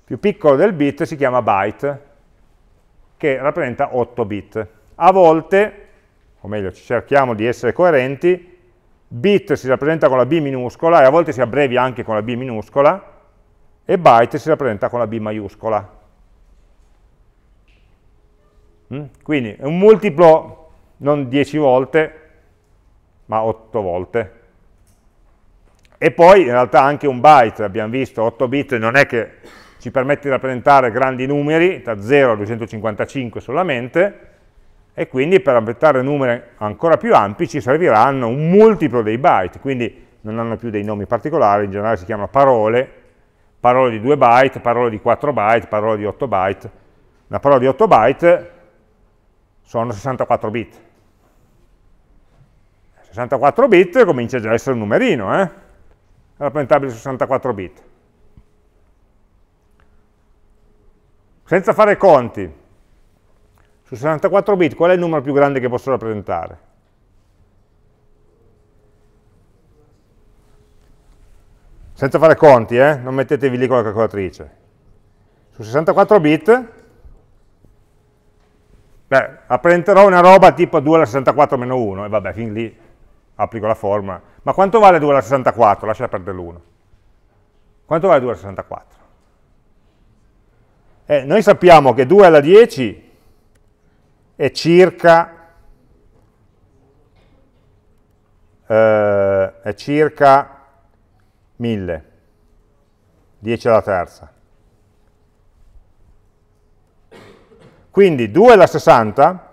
più piccolo del bit, si chiama byte, che rappresenta 8 bit. A volte, o meglio, cerchiamo di essere coerenti, bit si rappresenta con la B minuscola e a volte si abbrevia anche con la B minuscola, e byte si rappresenta con la B maiuscola. Mm? Quindi è un multiplo non 10 volte, ma 8 volte. E poi in realtà anche un byte, abbiamo visto, 8 bit non è che ci permette di rappresentare grandi numeri, da 0 a 255 solamente, e quindi per rappresentare numeri ancora più ampi ci serviranno un multiplo dei byte, quindi non hanno più dei nomi particolari, in generale si chiamano parole, parole di 2 byte, parole di 4 byte, parole di 8 byte. Una parola di 8 byte sono 64 bit. 64 bit comincia già a essere un numerino, eh? rappresentabile 64 bit. Senza fare conti, su 64 bit qual è il numero più grande che posso rappresentare? Senza fare conti, eh? non mettetevi lì con la calcolatrice. Su 64 bit beh, apprenterò una roba tipo 2 alla 64 meno 1, e vabbè, fin lì applico la formula. Ma quanto vale 2 alla 64? Lascia perdere l'1. Quanto vale 2 alla 64? Eh, noi sappiamo che 2 alla 10 è circa, eh, è circa 1000, 10 alla terza. Quindi 2 alla 60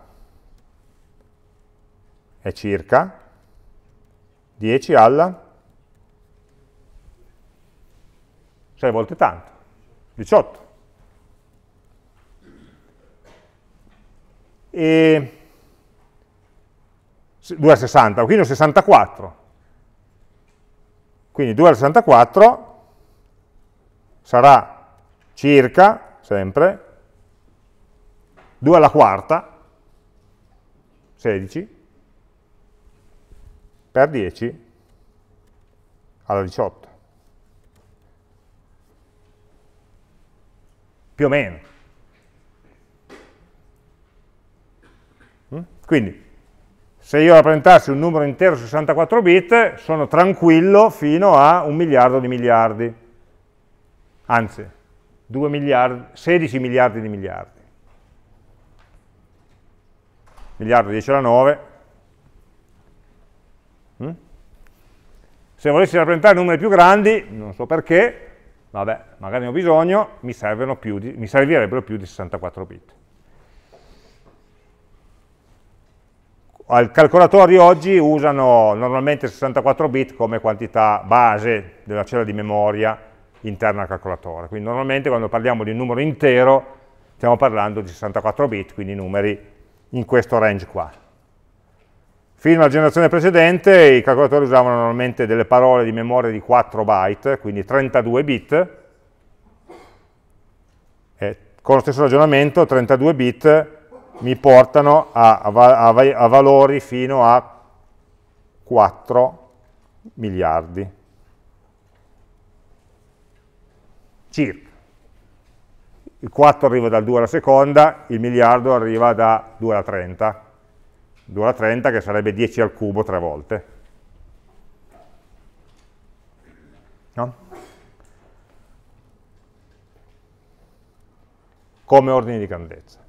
è circa 10 alla 6 volte tanto, 18. E 2 al 60, quindi ho 64. Quindi 2 al 64 sarà circa, sempre, 2 alla quarta, 16, per 10 alla 18. Più o meno. Mm? Quindi, se io rappresentassi un numero intero 64 bit, sono tranquillo fino a un miliardo di miliardi. Anzi, miliardi, 16 miliardi di miliardi miliardo 10 alla 9. Se volessi rappresentare numeri più grandi, non so perché, vabbè, magari ne ho bisogno, mi, di, mi servirebbero più di 64 bit. al calcolatori oggi usano normalmente 64 bit come quantità base della cella di memoria interna al calcolatore, quindi normalmente quando parliamo di un numero intero stiamo parlando di 64 bit, quindi numeri in questo range qua. Fino alla generazione precedente i calcolatori usavano normalmente delle parole di memoria di 4 byte, quindi 32 bit, e con lo stesso ragionamento 32 bit mi portano a, a, a valori fino a 4 miliardi circa il 4 arriva dal 2 alla seconda, il miliardo arriva da 2 alla 30, 2 alla 30 che sarebbe 10 al cubo tre volte. No? Come ordini di grandezza.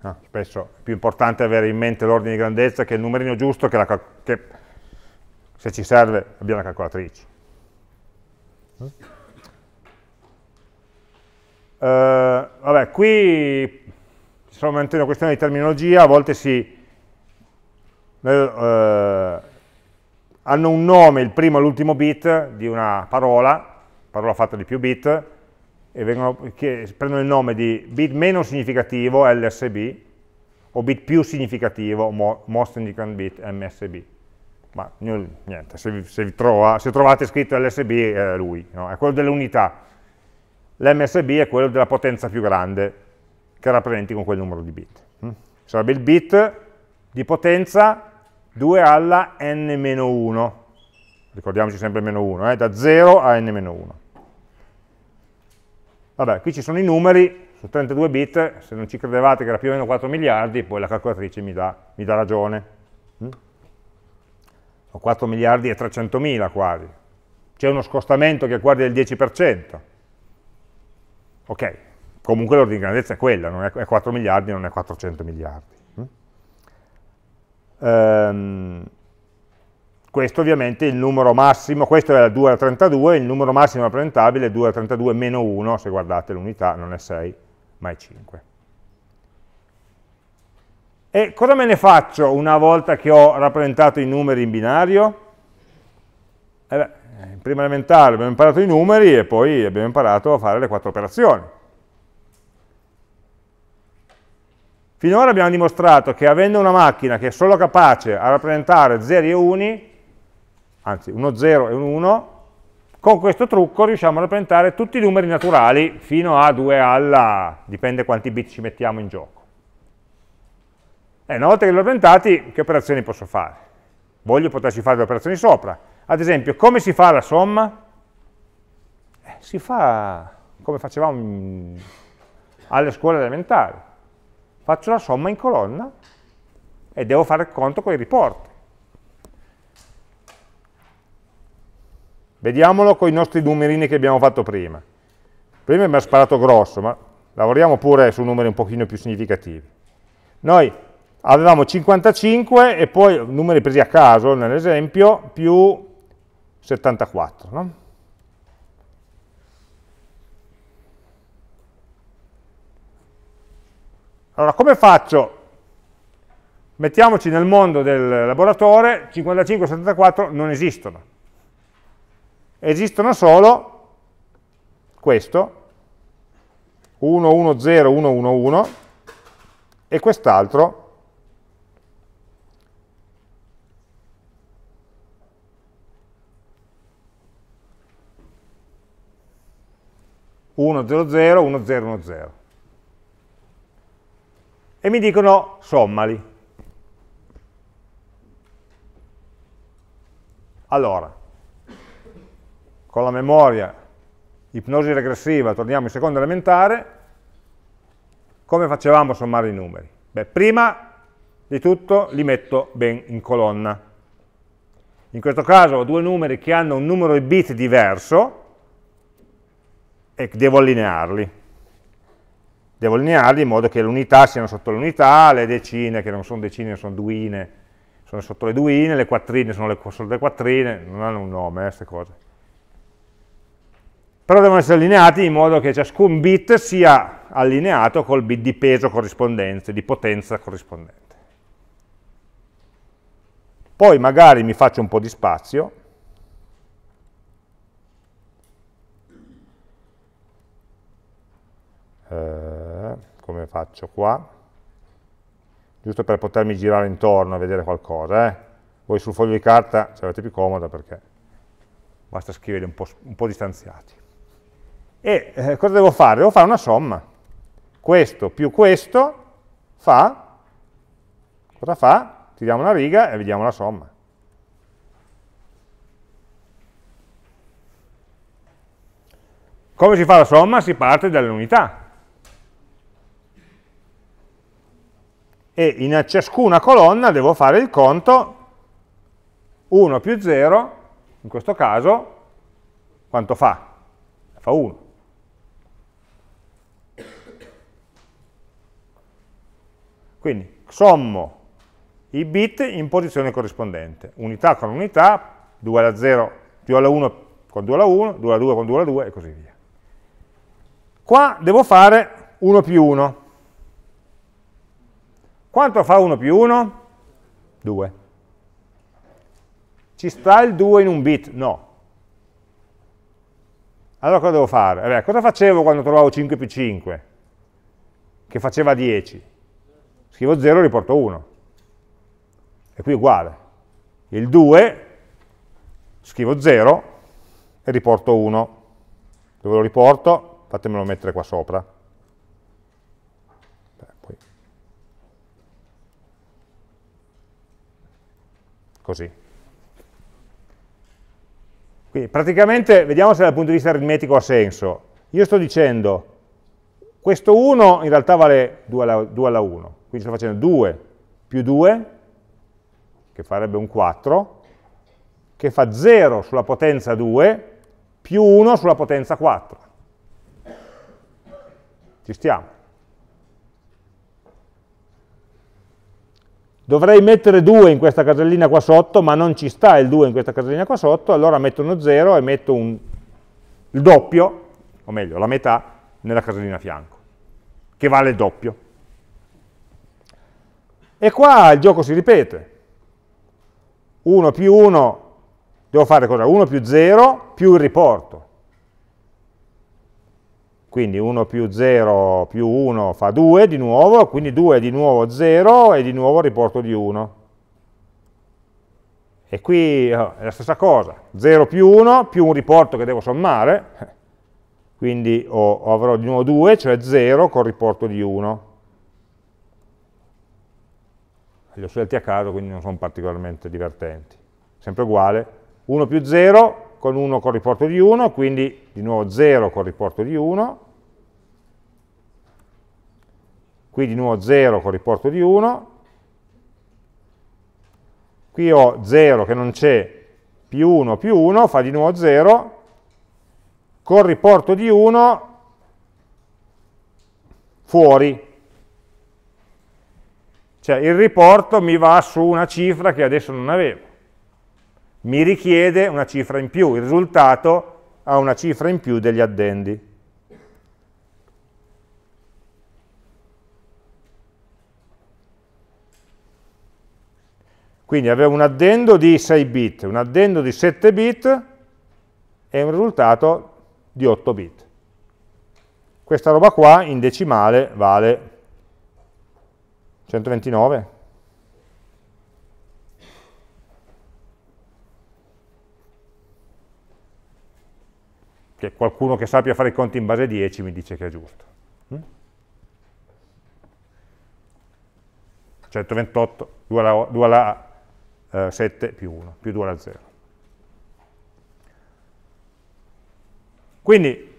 No, spesso è più importante avere in mente l'ordine di grandezza che il numerino giusto che, la, che se ci serve abbiamo la calcolatrice. Eh, vabbè, qui ci sono una questione di terminologia, a volte si eh, hanno un nome, il primo e l'ultimo bit di una parola, parola fatta di più bit, e vengono, che, prendono il nome di bit meno significativo, LSB, o bit più significativo, most significant bit, MSB. Ma niente, se, se, trova, se trovate scritto LSB è lui, no? è quello dell'unità l'MSB è quello della potenza più grande che rappresenti con quel numero di bit. Mm? Sarebbe il bit di potenza 2 alla n-1, ricordiamoci sempre meno 1, eh? da 0 a n-1. Vabbè, qui ci sono i numeri, su 32 bit, se non ci credevate che era più o meno 4 miliardi, poi la calcolatrice mi dà, mi dà ragione. Mm? 4 miliardi e 300 mila quasi. C'è uno scostamento che è quasi del 10%. Ok, comunque l'ordine di grandezza è quella, non è 4 miliardi, non è 400 miliardi. Um, questo ovviamente è il numero massimo, questo era 2 alla 32, il numero massimo rappresentabile è 2 alla 32 meno 1, se guardate l'unità non è 6 ma è 5. E cosa me ne faccio una volta che ho rappresentato i numeri in binario? Eh beh, in prima elementare abbiamo imparato i numeri e poi abbiamo imparato a fare le quattro operazioni. Finora abbiamo dimostrato che avendo una macchina che è solo capace a rappresentare 0 e 1, anzi 1 0 e 1 1, con questo trucco riusciamo a rappresentare tutti i numeri naturali fino a 2 alla, dipende quanti bit ci mettiamo in gioco. E eh, una volta che li ho rappresentati, che operazioni posso fare? Voglio poterci fare le operazioni sopra, ad esempio, come si fa la somma? Eh, si fa come facevamo alle scuole elementari. Faccio la somma in colonna e devo fare il conto con i riporti. Vediamolo con i nostri numerini che abbiamo fatto prima. Prima mi ha sparato grosso, ma lavoriamo pure su numeri un pochino più significativi. Noi avevamo 55 e poi numeri presi a caso nell'esempio, più 74, no? Allora, come faccio? Mettiamoci nel mondo del laboratore, 55 e 74 non esistono. Esistono solo questo, 110111, e quest'altro 1, 0, 0, 1, 0, 1, 0. E mi dicono sommali. Allora, con la memoria ipnosi regressiva, torniamo in seconda elementare, come facevamo a sommare i numeri? Beh, prima di tutto li metto ben in colonna. In questo caso ho due numeri che hanno un numero di bit diverso, e devo allinearli. Devo allinearli in modo che le unità siano sotto l'unità, le decine, che non sono decine, sono duine, sono sotto le duine, le quattrine sono le, sotto le quattrine, non hanno un nome eh, cose. Però devono essere allineati in modo che ciascun bit sia allineato col bit di peso corrispondente, di potenza corrispondente. Poi magari mi faccio un po' di spazio, Eh, come faccio qua, giusto per potermi girare intorno a vedere qualcosa. Eh. Voi sul foglio di carta ci avete più comoda perché basta scrivere un po', un po distanziati. E eh, cosa devo fare? Devo fare una somma. Questo più questo fa, cosa fa? Tiriamo una riga e vediamo la somma. Come si fa la somma? Si parte dalle unità, e in ciascuna colonna devo fare il conto 1 più 0, in questo caso, quanto fa? Fa 1. Quindi sommo i bit in posizione corrispondente, unità con unità, 2 alla 0 più alla 1 con 2 alla 1, 2 alla 2 con 2 alla 2 e così via. Qua devo fare 1 più 1, quanto fa 1 più 1? 2. Ci sta il 2 in un bit? No. Allora cosa devo fare? Vabbè, eh cosa facevo quando trovavo 5 più 5? Che faceva 10. Scrivo 0 e riporto 1. E qui è uguale. Il 2, scrivo 0 e riporto 1. Dove lo riporto? Fatemelo mettere qua sopra. così. Quindi praticamente, vediamo se dal punto di vista aritmetico ha senso. Io sto dicendo, questo 1 in realtà vale 2 alla, 2 alla 1, quindi sto facendo 2 più 2, che farebbe un 4, che fa 0 sulla potenza 2, più 1 sulla potenza 4. Ci stiamo. Dovrei mettere 2 in questa casellina qua sotto, ma non ci sta il 2 in questa casellina qua sotto, allora metto uno 0 e metto un, il doppio, o meglio, la metà, nella casellina a fianco, che vale il doppio. E qua il gioco si ripete. 1 più 1, devo fare cosa? 1 più 0 più il riporto quindi 1 più 0 più 1 fa 2 di nuovo, quindi 2 di nuovo 0 e di nuovo riporto di 1. E qui eh, è la stessa cosa, 0 più 1 più un riporto che devo sommare, quindi ho, avrò di nuovo 2, cioè 0 col riporto di 1. Li ho scelti a caso, quindi non sono particolarmente divertenti. Sempre uguale, 1 più 0 con 1 col riporto di 1, quindi di nuovo 0 col riporto di 1, qui di nuovo 0 con riporto di 1, qui ho 0 che non c'è, più 1 più 1, fa di nuovo 0, con riporto di 1 fuori. Cioè il riporto mi va su una cifra che adesso non avevo. Mi richiede una cifra in più, il risultato ha una cifra in più degli addendi. Quindi avevo un addendo di 6 bit, un addendo di 7 bit e un risultato di 8 bit. Questa roba qua in decimale vale 129. Che qualcuno che sappia fare i conti in base 10 mi dice che è giusto. 128, mm? 2 alla, 2 alla eh, 7 più 1, più 2 alla 0. Quindi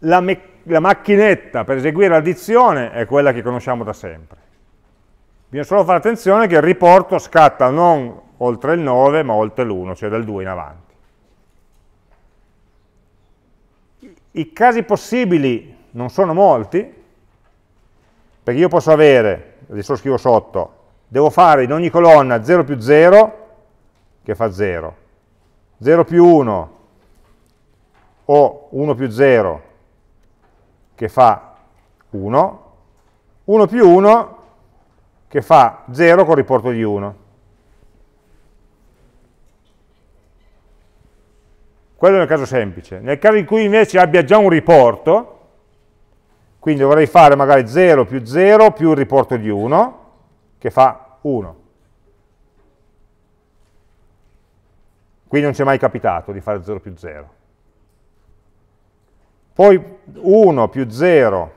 la, la macchinetta per eseguire l'addizione è quella che conosciamo da sempre. Bisogna solo fare attenzione che il riporto scatta non oltre il 9 ma oltre l'1, cioè dal 2 in avanti. I casi possibili non sono molti, perché io posso avere, adesso scrivo sotto, devo fare in ogni colonna 0 più 0, che fa 0, 0 più 1 o 1 più 0, che fa 1, 1 più 1 che fa 0 con riporto di 1. Quello è il caso semplice. Nel caso in cui invece abbia già un riporto, quindi dovrei fare magari 0 più 0 più il riporto di 1, che fa 1. Qui non ci è mai capitato di fare 0 più 0. Poi 1 più 0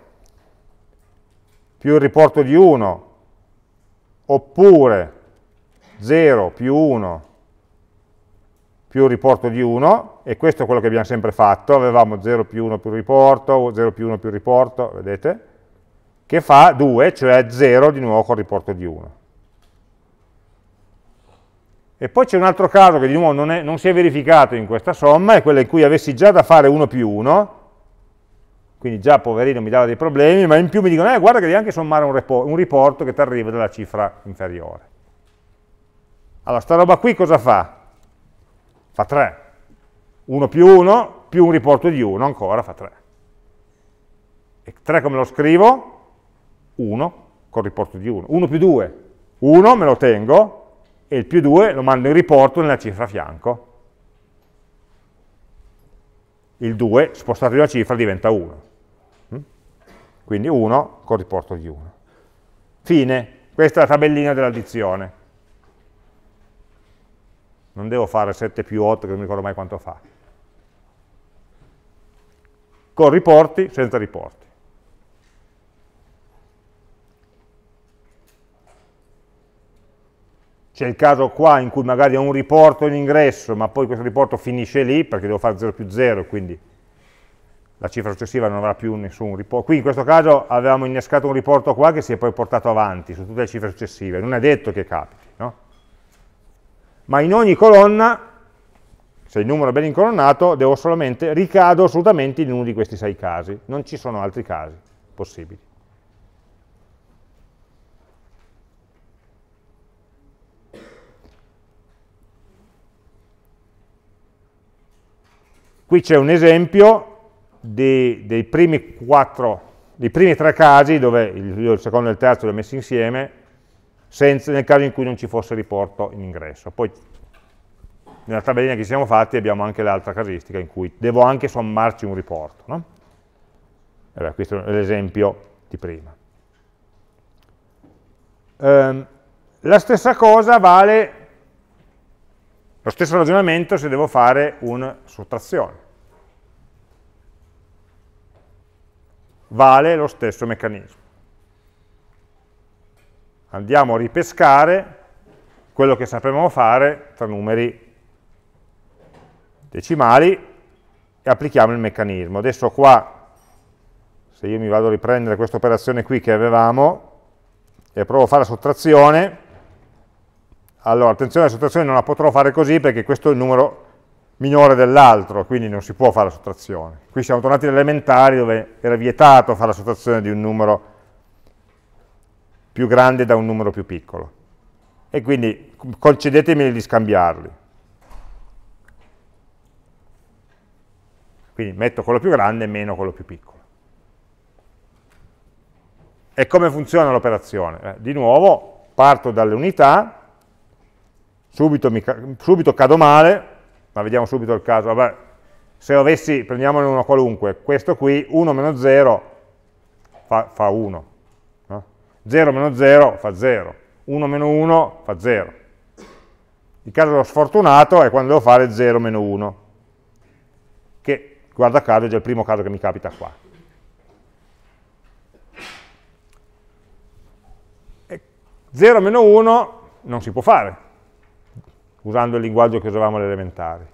più il riporto di 1, oppure 0 più 1 più il riporto di 1, e questo è quello che abbiamo sempre fatto, avevamo 0 più 1 più il riporto, 0 più 1 più il riporto, vedete? che fa 2, cioè 0 di nuovo col riporto di 1. E poi c'è un altro caso che di nuovo non, è, non si è verificato in questa somma, è quello in cui avessi già da fare 1 più 1, quindi già poverino mi dava dei problemi, ma in più mi dicono, eh, guarda che devi anche sommare un, un riporto che ti arriva dalla cifra inferiore. Allora, sta roba qui cosa fa? Fa 3. 1 più 1 più un riporto di 1 ancora fa 3. E 3 come lo scrivo? 1 con riporto di 1. 1 più 2, 1 me lo tengo e il più 2 lo mando in riporto nella cifra a fianco. Il 2 spostato di una cifra diventa 1. Mm? Quindi 1 con riporto di 1. Fine. Questa è la tabellina dell'addizione. Non devo fare 7 più 8 che non mi ricordo mai quanto fa. Con riporti, senza riporti. C'è il caso qua in cui magari ho un riporto in ingresso, ma poi questo riporto finisce lì, perché devo fare 0 più 0, quindi la cifra successiva non avrà più nessun riporto. Qui in questo caso avevamo innescato un riporto qua che si è poi portato avanti su tutte le cifre successive, non è detto che capiti, no? Ma in ogni colonna, se il numero è ben incolonnato, devo solamente, ricado assolutamente in uno di questi sei casi, non ci sono altri casi possibili. Qui c'è un esempio di, dei, primi quattro, dei primi tre casi dove il, il secondo e il terzo li ho messi insieme, senza, nel caso in cui non ci fosse riporto in ingresso. Poi nella tabellina che ci siamo fatti abbiamo anche l'altra casistica in cui devo anche sommarci un riporto. No? Allora, questo è l'esempio di prima. Um, la stessa cosa vale, lo stesso ragionamento se devo fare una sottrazione. vale lo stesso meccanismo. Andiamo a ripescare quello che sapevamo fare tra numeri decimali e applichiamo il meccanismo. Adesso qua, se io mi vado a riprendere questa operazione qui che avevamo e provo a fare la sottrazione, allora attenzione, la sottrazione non la potrò fare così perché questo è il numero minore dell'altro, quindi non si può fare la sottrazione. Qui siamo tornati alle elementari dove era vietato fare la sottrazione di un numero più grande da un numero più piccolo. E quindi concedetemi di scambiarli. Quindi metto quello più grande meno quello più piccolo. E come funziona l'operazione? Eh, di nuovo parto dalle unità, subito, mi, subito cado male, ma vediamo subito il caso, Vabbè, se avessi, prendiamone uno qualunque, questo qui, 1 meno 0 fa, fa 1, 0 meno 0 fa 0, 1 meno 1 fa 0. Il caso dello sfortunato è quando devo fare 0 meno 1, che guarda caso è già il primo caso che mi capita qua. E 0 meno 1 non si può fare, usando il linguaggio che usavamo alle elementari.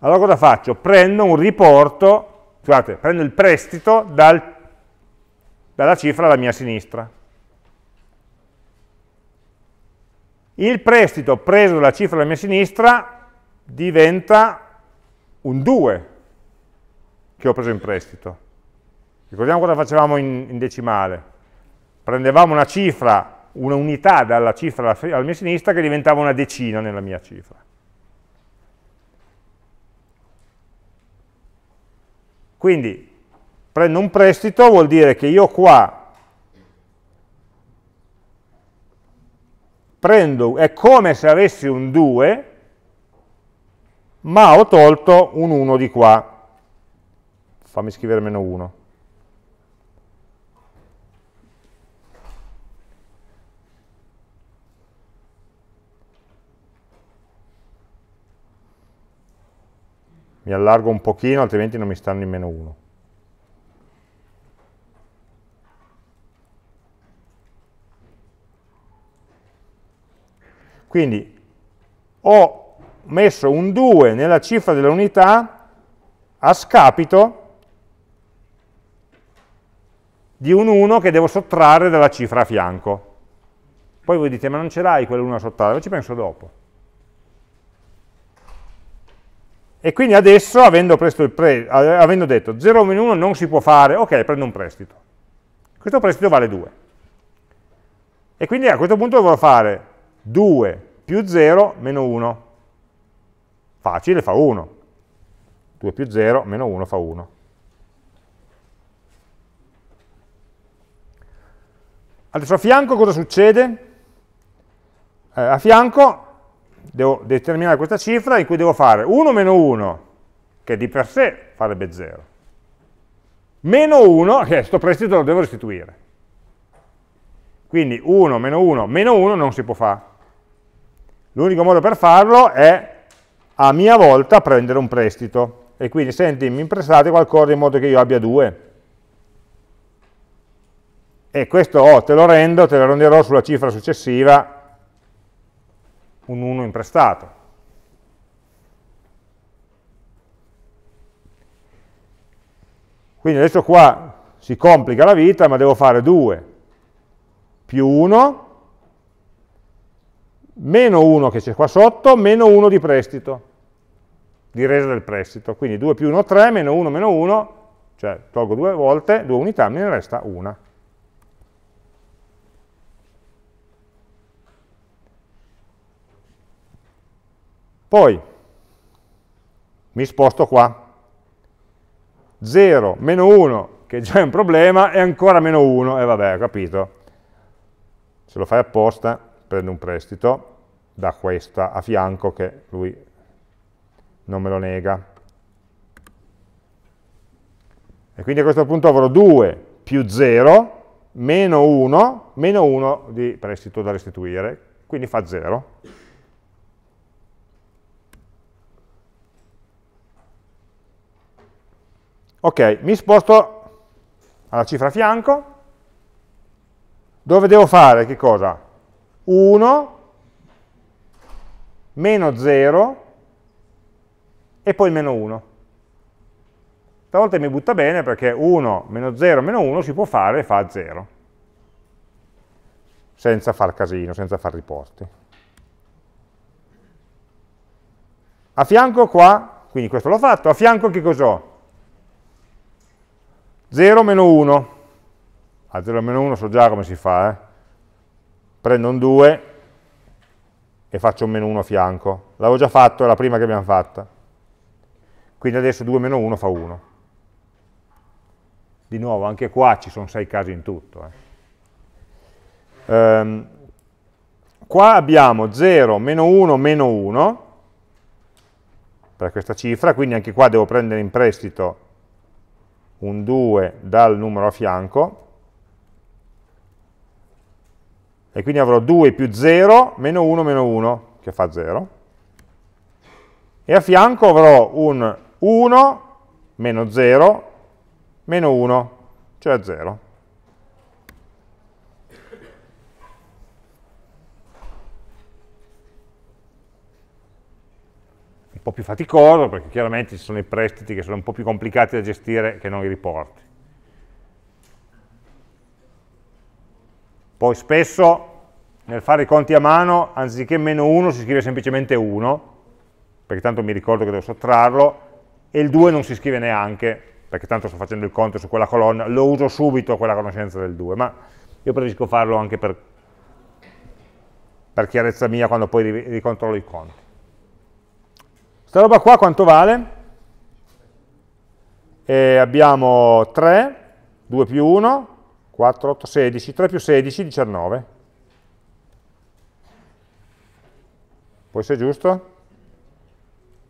Allora cosa faccio? Prendo un riporto, scusate, prendo il prestito dal, dalla cifra alla mia sinistra. Il prestito preso dalla cifra alla mia sinistra diventa un 2 che ho preso in prestito. Ricordiamo cosa facevamo in, in decimale. Prendevamo una cifra una unità dalla cifra alla mia sinistra che diventava una decina nella mia cifra. Quindi prendo un prestito, vuol dire che io qua prendo, è come se avessi un 2, ma ho tolto un 1 di qua. Fammi scrivere meno 1. mi allargo un pochino altrimenti non mi stanno in meno 1 quindi ho messo un 2 nella cifra dell'unità a scapito di un 1 che devo sottrarre dalla cifra a fianco poi voi dite ma non ce l'hai quell'1 da sottrarre, ci penso dopo E quindi adesso, avendo, pre, eh, avendo detto 0 1 non si può fare, ok, prendo un prestito. Questo prestito vale 2. E quindi a questo punto devo fare 2 più 0 meno 1. Facile, fa 1. 2 più 0 meno 1 fa 1. Adesso a fianco cosa succede? Eh, a fianco devo determinare questa cifra in cui devo fare 1 meno 1, che di per sé farebbe 0, meno 1, che sto prestito lo devo restituire. Quindi 1 meno 1 meno 1 non si può fare. L'unico modo per farlo è a mia volta prendere un prestito. E quindi senti, mi prestate qualcosa in modo che io abbia 2. E questo oh, te lo rendo, te lo renderò sulla cifra successiva un 1 in prestato. Quindi adesso qua si complica la vita, ma devo fare 2 più 1, meno 1 che c'è qua sotto, meno 1 di prestito, di resa del prestito. Quindi 2 più 1, 3, meno 1, meno 1, cioè tolgo due volte, due unità, me ne resta una. Poi mi sposto qua, 0, meno 1, che già è un problema, e ancora meno 1, e vabbè, ho capito. Se lo fai apposta, prendo un prestito da questa a fianco che lui non me lo nega. E quindi a questo punto avrò 2 più 0, meno 1, meno 1 di prestito da restituire, quindi fa 0. Ok, mi sposto alla cifra a fianco, dove devo fare che cosa? 1 meno 0 e poi meno 1. Stavolta mi butta bene perché 1 meno 0 meno 1 si può fare e fa 0, senza far casino, senza far riporti. A fianco qua, quindi questo l'ho fatto, a fianco che cos'ho? 0 1, a 0 1 so già come si fa, eh? prendo un 2 e faccio un meno 1 a fianco, l'avevo già fatto, è la prima che abbiamo fatta, quindi adesso 2 1 fa 1. Di nuovo, anche qua ci sono 6 casi in tutto. Eh? Ehm, qua abbiamo 0, meno 1, meno 1, per questa cifra, quindi anche qua devo prendere in prestito un 2 dal numero a fianco, e quindi avrò 2 più 0 meno 1 meno 1, che fa 0, e a fianco avrò un 1 meno 0 meno 1, cioè 0. un po' più faticoso perché chiaramente ci sono i prestiti che sono un po' più complicati da gestire che non i riporti. Poi spesso nel fare i conti a mano, anziché meno 1 si scrive semplicemente 1, perché tanto mi ricordo che devo sottrarlo, e il 2 non si scrive neanche, perché tanto sto facendo il conto su quella colonna, lo uso subito quella conoscenza del 2, ma io preferisco farlo anche per, per chiarezza mia quando poi ricontrollo i conti. Sta roba qua quanto vale? E abbiamo 3, 2 più 1, 4, 8, 16, 3 più 16, 19. Può essere giusto?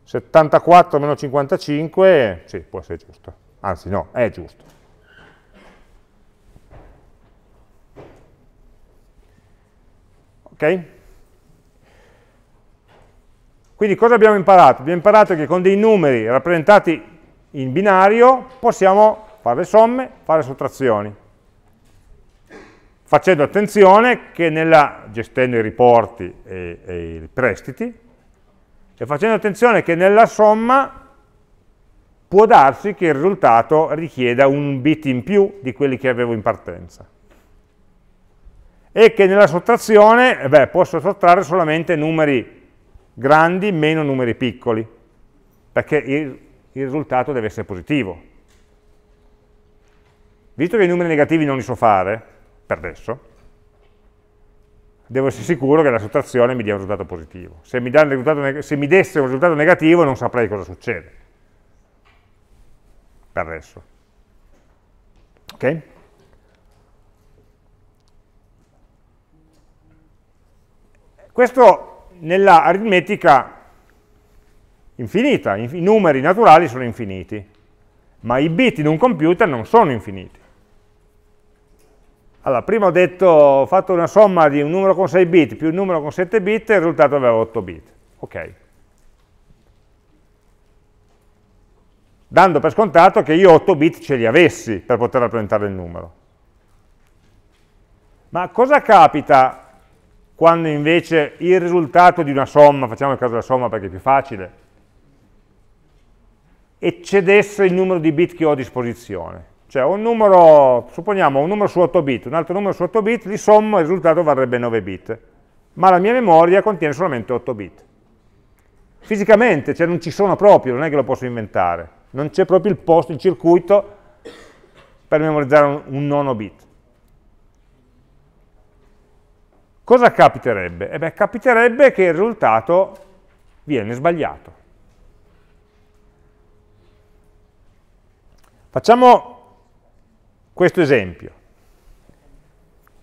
74 meno 55, sì, può essere giusto. Anzi, no, è giusto. Ok? Quindi cosa abbiamo imparato? Abbiamo imparato che con dei numeri rappresentati in binario possiamo fare somme, fare sottrazioni. Facendo attenzione che nella, gestendo i riporti e, e i prestiti, e facendo attenzione che nella somma può darsi che il risultato richieda un bit in più di quelli che avevo in partenza e che nella sottrazione eh beh, posso sottrarre solamente numeri grandi meno numeri piccoli, perché il, il risultato deve essere positivo. Visto che i numeri negativi non li so fare, per adesso, devo essere sicuro che la sottrazione mi dia un risultato positivo. Se mi, risultato se mi, desse un risultato negativo non saprei cosa succede. Per adesso. Ok? Questo nell'aritmetica infinita, i numeri naturali sono infiniti, ma i bit in un computer non sono infiniti. Allora, prima ho, detto, ho fatto una somma di un numero con 6 bit più un numero con 7 bit e il risultato aveva 8 bit. Ok. Dando per scontato che io 8 bit ce li avessi per poter rappresentare il numero. Ma cosa capita quando invece il risultato di una somma, facciamo il caso della somma perché è più facile, eccedesse il numero di bit che ho a disposizione. Cioè un numero, supponiamo un numero su 8 bit, un altro numero su 8 bit, li sommo e il risultato varrebbe 9 bit, ma la mia memoria contiene solamente 8 bit. Fisicamente, cioè non ci sono proprio, non è che lo posso inventare, non c'è proprio il posto, il circuito per memorizzare un, un nono bit. Cosa capiterebbe? Eh beh, capiterebbe che il risultato viene sbagliato. Facciamo questo esempio.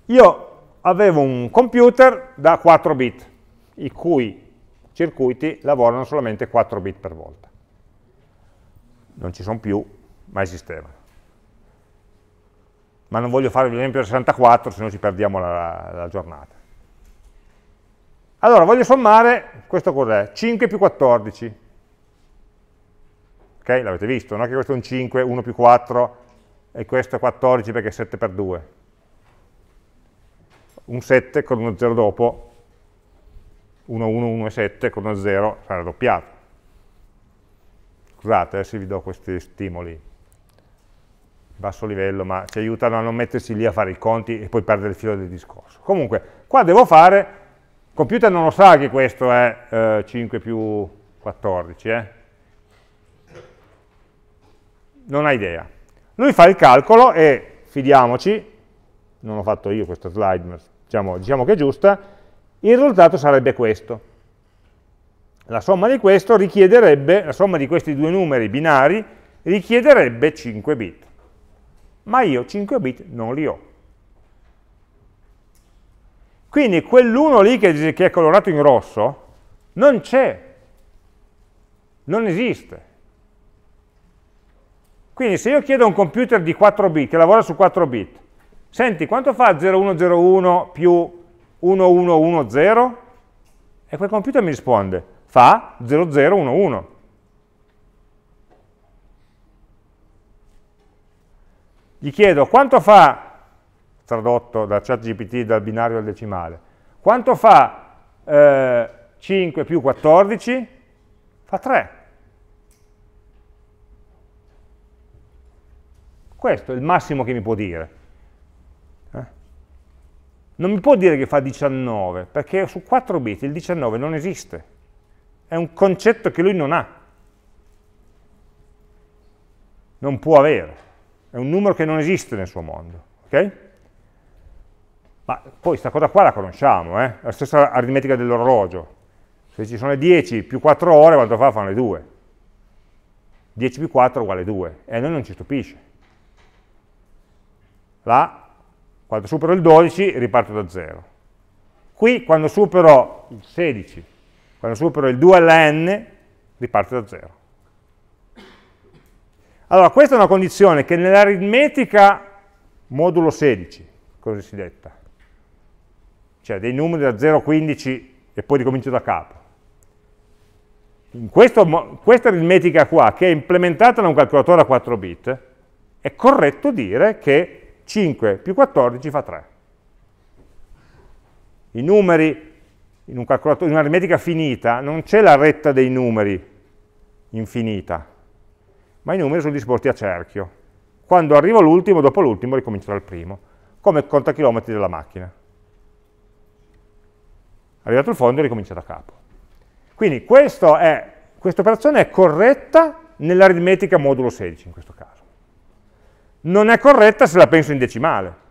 Io avevo un computer da 4 bit, i cui circuiti lavorano solamente 4 bit per volta. Non ci sono più, ma esistevano. Ma non voglio fare l'esempio del 64, se no ci perdiamo la, la giornata. Allora, voglio sommare, questo cos'è? 5 più 14. Ok, l'avete visto, non è che questo è un 5, 1 più 4 e questo è 14 perché è 7 per 2. Un 7 con uno 0 dopo, 1, 1, 1 e 7 con uno 0 sarà doppiato. Scusate, adesso eh, vi do questi stimoli basso livello, ma ci aiutano a non mettersi lì a fare i conti e poi perdere il filo del discorso. Comunque, qua devo fare computer non lo sa che questo è eh, 5 più 14, eh? non ha idea. Lui fa il calcolo e, fidiamoci, non l'ho fatto io questa slide, ma diciamo, diciamo che è giusta, il risultato sarebbe questo. La somma di questo richiederebbe, la somma di questi due numeri binari richiederebbe 5 bit, ma io 5 bit non li ho. Quindi quell'1 lì che, che è colorato in rosso non c'è, non esiste. Quindi se io chiedo a un computer di 4 bit, che lavora su 4 bit, senti quanto fa 0101 più 1110? E quel computer mi risponde, fa 0011. Gli chiedo quanto fa tradotto da ChatGPT dal binario al decimale. Quanto fa eh, 5 più 14? Fa 3. Questo è il massimo che mi può dire. Eh? Non mi può dire che fa 19, perché su 4 bit il 19 non esiste. È un concetto che lui non ha. Non può avere. È un numero che non esiste nel suo mondo. Okay? Ma poi questa cosa qua la conosciamo, eh? la stessa aritmetica dell'orologio. Se ci sono le 10 più 4 ore, quanto fa? Fanno le 2. 10 più 4 uguale 2. E a noi non ci stupisce. Là, quando supero il 12, riparto da 0. Qui, quando supero il 16, quando supero il 2 alla n, riparto da 0. Allora, questa è una condizione che nell'aritmetica modulo 16, così si detta, cioè dei numeri da 0 a 15 e poi ricomincio da capo. Questo, questa aritmetica qua, che è implementata da un calcolatore a 4 bit, è corretto dire che 5 più 14 fa 3. I numeri, in, un'aritmetica finita, non c'è la retta dei numeri infinita, ma i numeri sono disposti a cerchio. Quando arrivo l'ultimo, dopo l'ultimo ricomincio dal primo, come il contachilometri della macchina arrivato il fondo e ricomincia da capo. Quindi questa quest operazione è corretta nell'aritmetica modulo 16 in questo caso. Non è corretta se la penso in decimale.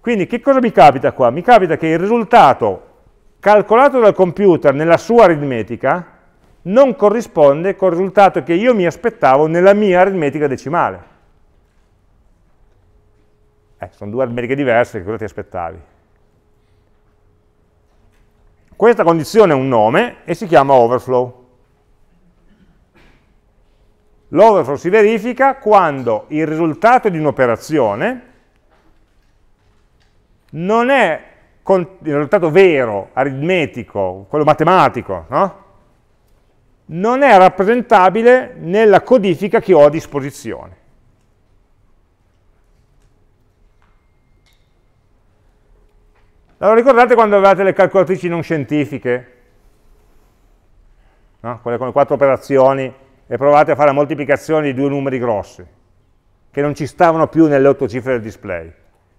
Quindi che cosa mi capita qua? Mi capita che il risultato calcolato dal computer nella sua aritmetica non corrisponde col risultato che io mi aspettavo nella mia aritmetica decimale. Eh, sono due aritmetiche diverse, cosa ti aspettavi? Questa condizione ha un nome e si chiama overflow. L'overflow si verifica quando il risultato di un'operazione non è il risultato vero, aritmetico, quello matematico, no? non è rappresentabile nella codifica che ho a disposizione. Allora ricordate quando avevate le calcolatrici non scientifiche? No? Quelle con le quattro operazioni e provate a fare la moltiplicazione di due numeri grossi che non ci stavano più nelle otto cifre del display.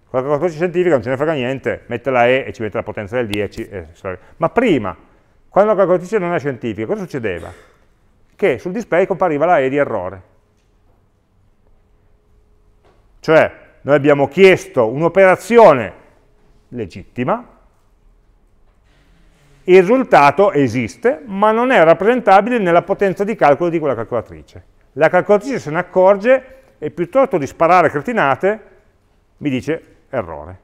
Con la calcolatrice scientifica non ce ne frega niente, mette la E e ci mette la potenza del 10. E... Ma prima, quando la calcolatrice non era scientifica, cosa succedeva? Che sul display compariva la E di errore. Cioè, noi abbiamo chiesto un'operazione legittima, il risultato esiste, ma non è rappresentabile nella potenza di calcolo di quella calcolatrice. La calcolatrice se ne accorge e piuttosto di sparare cretinate mi dice errore.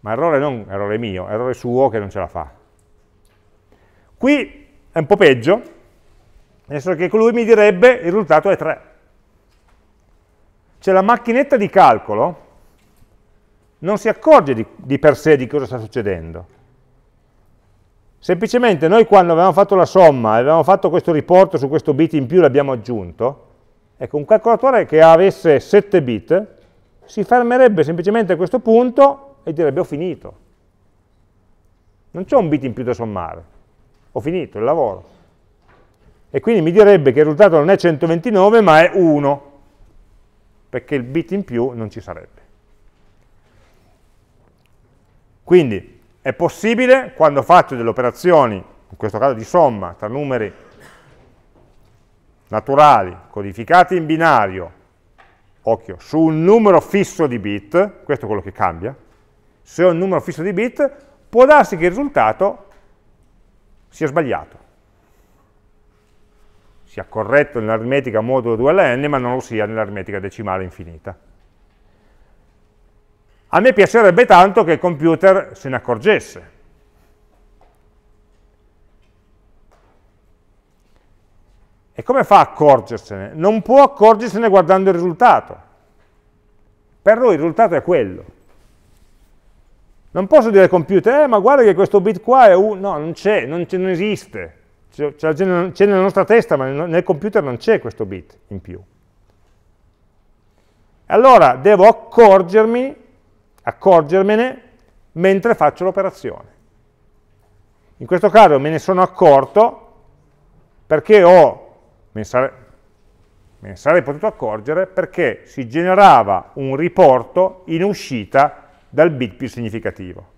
Ma errore non errore mio, errore suo che non ce la fa. Qui è un po' peggio, nel senso che lui mi direbbe il risultato è 3. Cioè la macchinetta di calcolo non si accorge di, di per sé di cosa sta succedendo. Semplicemente noi quando avevamo fatto la somma, avevamo fatto questo riporto su questo bit in più, l'abbiamo aggiunto, ecco, un calcolatore che avesse 7 bit si fermerebbe semplicemente a questo punto e direbbe ho finito. Non c'è un bit in più da sommare, ho finito il lavoro. E quindi mi direbbe che il risultato non è 129 ma è 1, perché il bit in più non ci sarebbe. Quindi è possibile, quando faccio delle operazioni, in questo caso di somma, tra numeri naturali codificati in binario, occhio, su un numero fisso di bit, questo è quello che cambia, se ho un numero fisso di bit, può darsi che il risultato sia sbagliato, sia corretto nell'aritmetica modulo 2 alla n, ma non lo sia nell'aritmetica decimale infinita. A me piacerebbe tanto che il computer se ne accorgesse. E come fa a accorgersene? Non può accorgersene guardando il risultato. Per lui il risultato è quello. Non posso dire al computer, eh, ma guarda che questo bit qua è un... no, non c'è, non, non, esiste. C'è nella nostra testa, ma nel computer non c'è questo bit in più. Allora devo accorgermi accorgermene mentre faccio l'operazione. In questo caso me ne sono accorto perché ho, me ne, sare, me ne sarei potuto accorgere, perché si generava un riporto in uscita dal bit più significativo.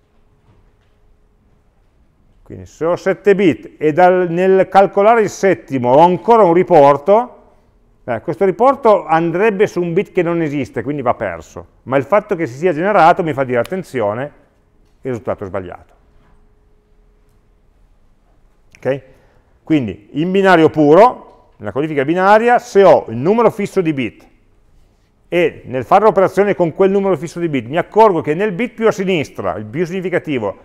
Quindi se ho 7 bit e dal, nel calcolare il settimo ho ancora un riporto, eh, questo riporto andrebbe su un bit che non esiste, quindi va perso, ma il fatto che si sia generato mi fa dire attenzione, il risultato è sbagliato. Okay? Quindi in binario puro, nella codifica binaria, se ho il numero fisso di bit e nel fare l'operazione con quel numero fisso di bit mi accorgo che nel bit più a sinistra, il più significativo,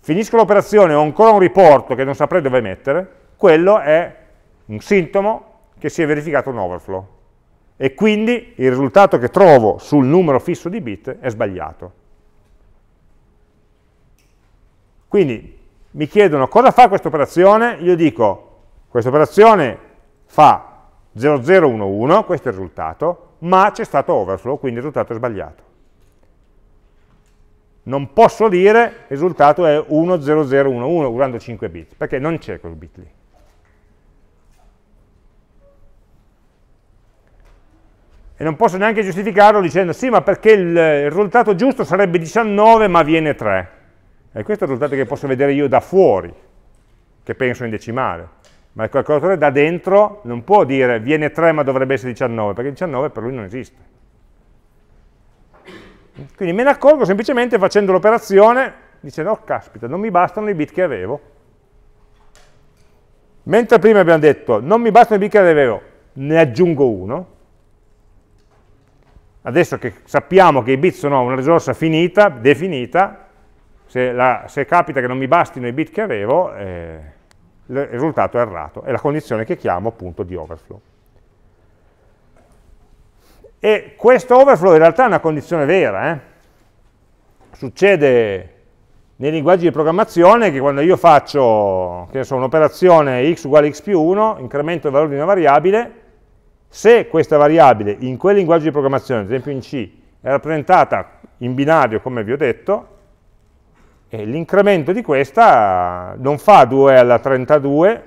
finisco l'operazione e ho ancora un riporto che non saprei dove mettere, quello è un sintomo che si è verificato un overflow e quindi il risultato che trovo sul numero fisso di bit è sbagliato. Quindi mi chiedono cosa fa questa operazione, io dico questa operazione fa 0011, questo è il risultato, ma c'è stato overflow, quindi il risultato è sbagliato. Non posso dire il risultato è 10011 usando 5 bit, perché non c'è quel bit lì. e non posso neanche giustificarlo dicendo sì ma perché il, risultato giusto sarebbe 19 ma viene 3 e questo è il risultato che posso vedere io da fuori che penso in decimale ma il calcolatore da dentro non può dire viene 3 ma dovrebbe essere 19 perché 19 per lui non esiste quindi me ne accorgo semplicemente facendo l'operazione dicendo oh caspita non mi bastano i bit che avevo mentre prima abbiamo detto non mi bastano i bit che avevo ne aggiungo uno Adesso che sappiamo che i bit sono una risorsa finita, definita, se, la, se capita che non mi bastino i bit che avevo, eh, il risultato è errato, è la condizione che chiamo appunto di overflow. E questo overflow in realtà è una condizione vera, eh? succede nei linguaggi di programmazione che quando io faccio un'operazione x uguale x più 1, incremento il valore di una variabile, se questa variabile in quel linguaggio di programmazione, ad esempio in C, è rappresentata in binario, come vi ho detto, l'incremento di questa non fa 2 alla 32,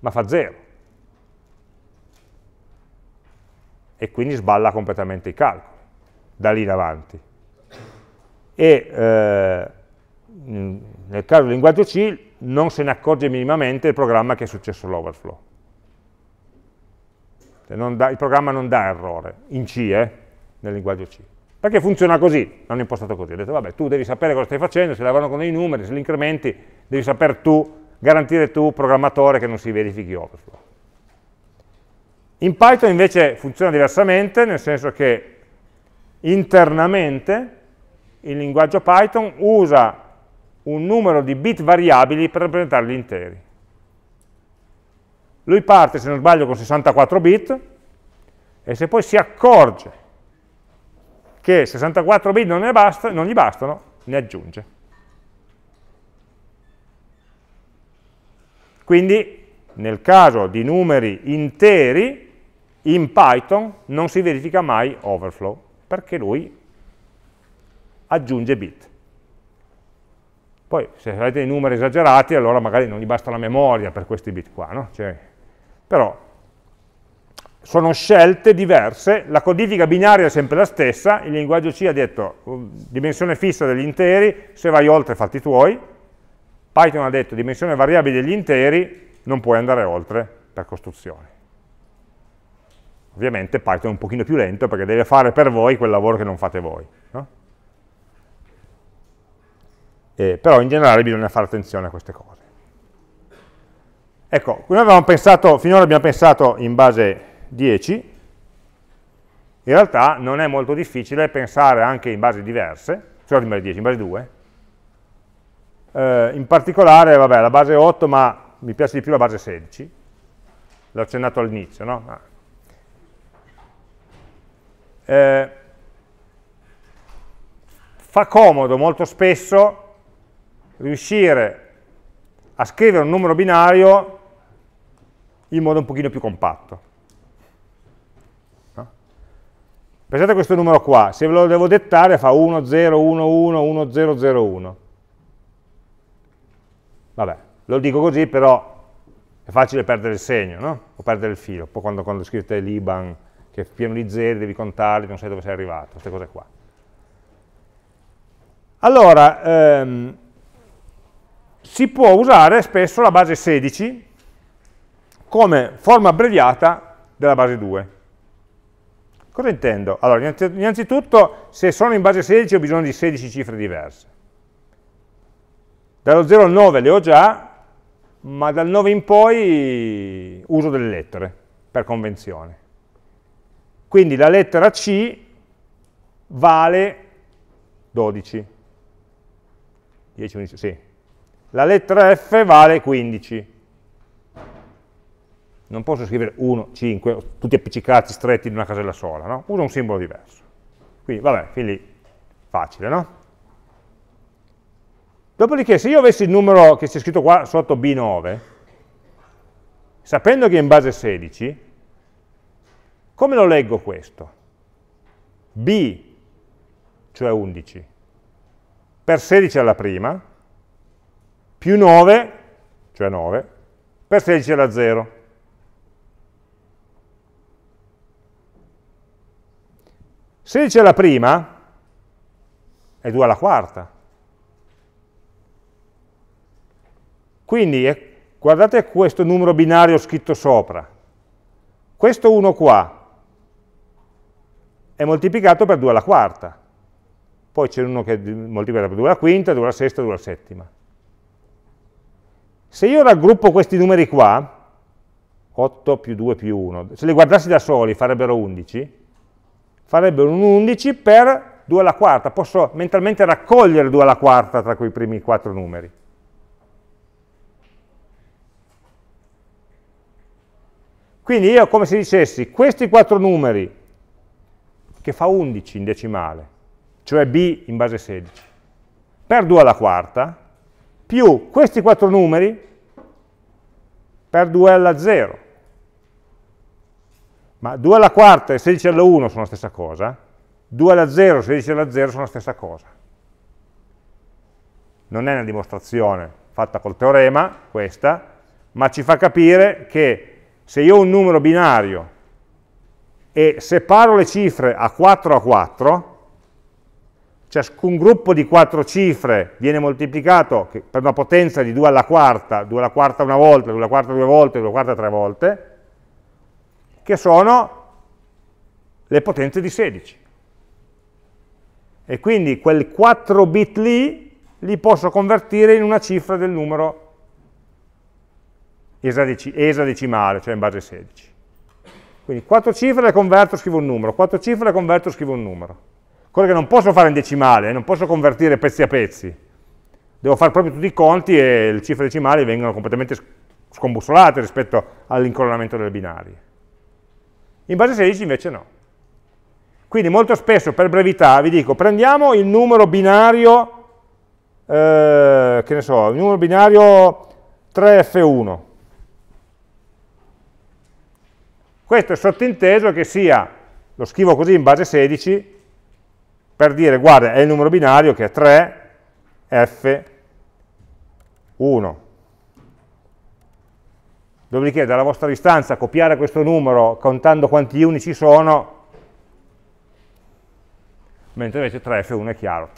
ma fa 0. E quindi sballa completamente i calcoli, da lì in avanti. E eh, nel caso del linguaggio C non se ne accorge minimamente il programma che è successo l'overflow cioè da, il programma non dà errore, in C, eh, nel linguaggio C. Perché funziona così, l'hanno impostato così. Ho detto, vabbè, tu devi sapere cosa stai facendo, se lavorano con dei numeri, se li incrementi, devi sapere tu, garantire tu, programmatore, che non si verifichi overflow. In Python invece funziona diversamente, nel senso che internamente il linguaggio Python usa un numero di bit variabili per rappresentarli interi. Lui parte, se non sbaglio, con 64 bit e se poi si accorge che 64 bit non, basta, non gli bastano, ne aggiunge. Quindi nel caso di numeri interi, in Python non si verifica mai overflow, perché lui aggiunge bit. Poi se avete dei numeri esagerati, allora magari non gli basta la memoria per questi bit qua, no? Cioè, però sono scelte diverse, la codifica binaria è sempre la stessa, il linguaggio C ha detto uh, dimensione fissa degli interi, se vai oltre fatti tuoi, Python ha detto dimensione variabile degli interi, non puoi andare oltre per costruzione. Ovviamente Python è un pochino più lento perché deve fare per voi quel lavoro che non fate voi. No? Eh, però in generale bisogna fare attenzione a queste cose. Ecco, noi avevamo pensato, finora abbiamo pensato in base 10, in realtà non è molto difficile pensare anche in basi diverse, cioè in base 10, in base 2. Eh, in particolare, vabbè, la base 8, ma mi piace di più la base 16, l'ho accennato all'inizio, no? Ah. Eh, fa comodo molto spesso riuscire a scrivere un numero binario in modo un pochino più compatto. No? Pensate a questo numero qua, se ve lo devo dettare fa 1, 0, 1, 1, 1, 0, 0, 1. Vabbè, lo dico così però è facile perdere il segno, no? o perdere il filo, poi quando, quando scrivete l'IBAN che è pieno di zeri, devi contarli, non sai dove sei arrivato, queste cose qua. Allora, ehm, si può usare spesso la base 16 come forma abbreviata della base 2. Cosa intendo? Allora, innanzitutto, se sono in base 16 ho bisogno di 16 cifre diverse. Dallo 0 al 9 le ho già, ma dal 9 in poi uso delle lettere, per convenzione. Quindi la lettera C vale 12. 10, 11, sì. La lettera F vale 15 non posso scrivere 1, 5, tutti appiccicati, stretti in una casella sola, no? uso un simbolo diverso. Quindi, vabbè, fin lì, facile, no? Dopodiché, se io avessi il numero che c'è scritto qua sotto B9, sapendo che è in base 16, come lo leggo questo? B, cioè 11, per 16 alla prima, più 9, cioè 9, per 16 alla 0. 16 alla prima è 2 alla quarta. Quindi eh, guardate questo numero binario scritto sopra. Questo 1 qua è moltiplicato per 2 alla quarta. Poi c'è uno che è moltiplicato per 2 alla quinta, 2 alla sesta, 2 alla settima. Se io raggruppo questi numeri qua, 8 più 2 più 1, se li guardassi da soli farebbero 11, farebbero un 11 per 2 alla quarta, posso mentalmente raccogliere 2 alla quarta tra quei primi 4 numeri. Quindi io come se dicessi questi 4 numeri, che fa 11 in decimale, cioè B in base 16, per 2 alla quarta, più questi 4 numeri per 2 alla 0, ma 2 alla quarta e 16 alla 1 sono la stessa cosa, 2 alla 0 e 16 alla 0 sono la stessa cosa. Non è una dimostrazione fatta col teorema, questa, ma ci fa capire che se io ho un numero binario e separo le cifre a 4 a 4, ciascun gruppo di 4 cifre viene moltiplicato per una potenza di 2 alla quarta, 2 alla quarta una volta, 2 alla quarta due volte, 2 alla quarta tre volte, che sono le potenze di 16. E quindi quel 4 bit lì li posso convertire in una cifra del numero esadecimale, cioè in base 16. Quindi 4 cifre le converto, scrivo un numero, 4 cifre le converto, scrivo un numero. Quello che non posso fare in decimale, eh, non posso convertire pezzi a pezzi. Devo fare proprio tutti i conti e le cifre decimali vengono completamente scombussolate rispetto all'incoronamento delle binarie in base 16 invece no. Quindi molto spesso per brevità vi dico prendiamo il numero binario, eh, che ne so, il numero binario 3F1. Questo è sottinteso che sia, lo scrivo così in base 16, per dire guarda è il numero binario che è 3F1 dopodiché dalla vostra distanza copiare questo numero contando quanti unici sono, mentre invece 3F1 è chiaro.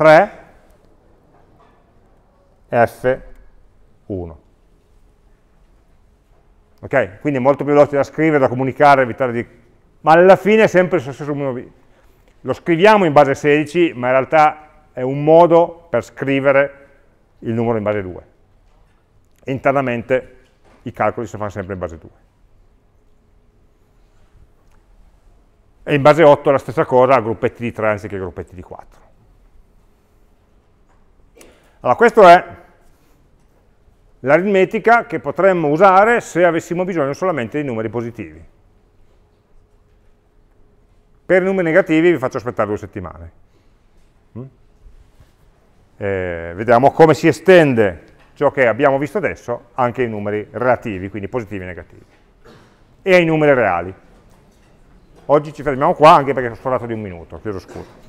3F1. Ok? Quindi è molto più veloce da scrivere, da comunicare, evitare di... Ma alla fine è sempre lo stesso numero. Lo scriviamo in base 16, ma in realtà è un modo per scrivere il numero in base 2. Internamente i calcoli si fanno sempre in base 2. E in base 8 la stessa cosa a gruppetti di 3 anziché gruppetti di 4. Allora, questa è l'aritmetica che potremmo usare se avessimo bisogno solamente di numeri positivi. Per i numeri negativi vi faccio aspettare due settimane. Mm? Eh, vediamo come si estende ciò che abbiamo visto adesso anche ai numeri relativi, quindi positivi e negativi, e ai numeri reali. Oggi ci fermiamo qua anche perché sono sforato di un minuto, chiedo scusa.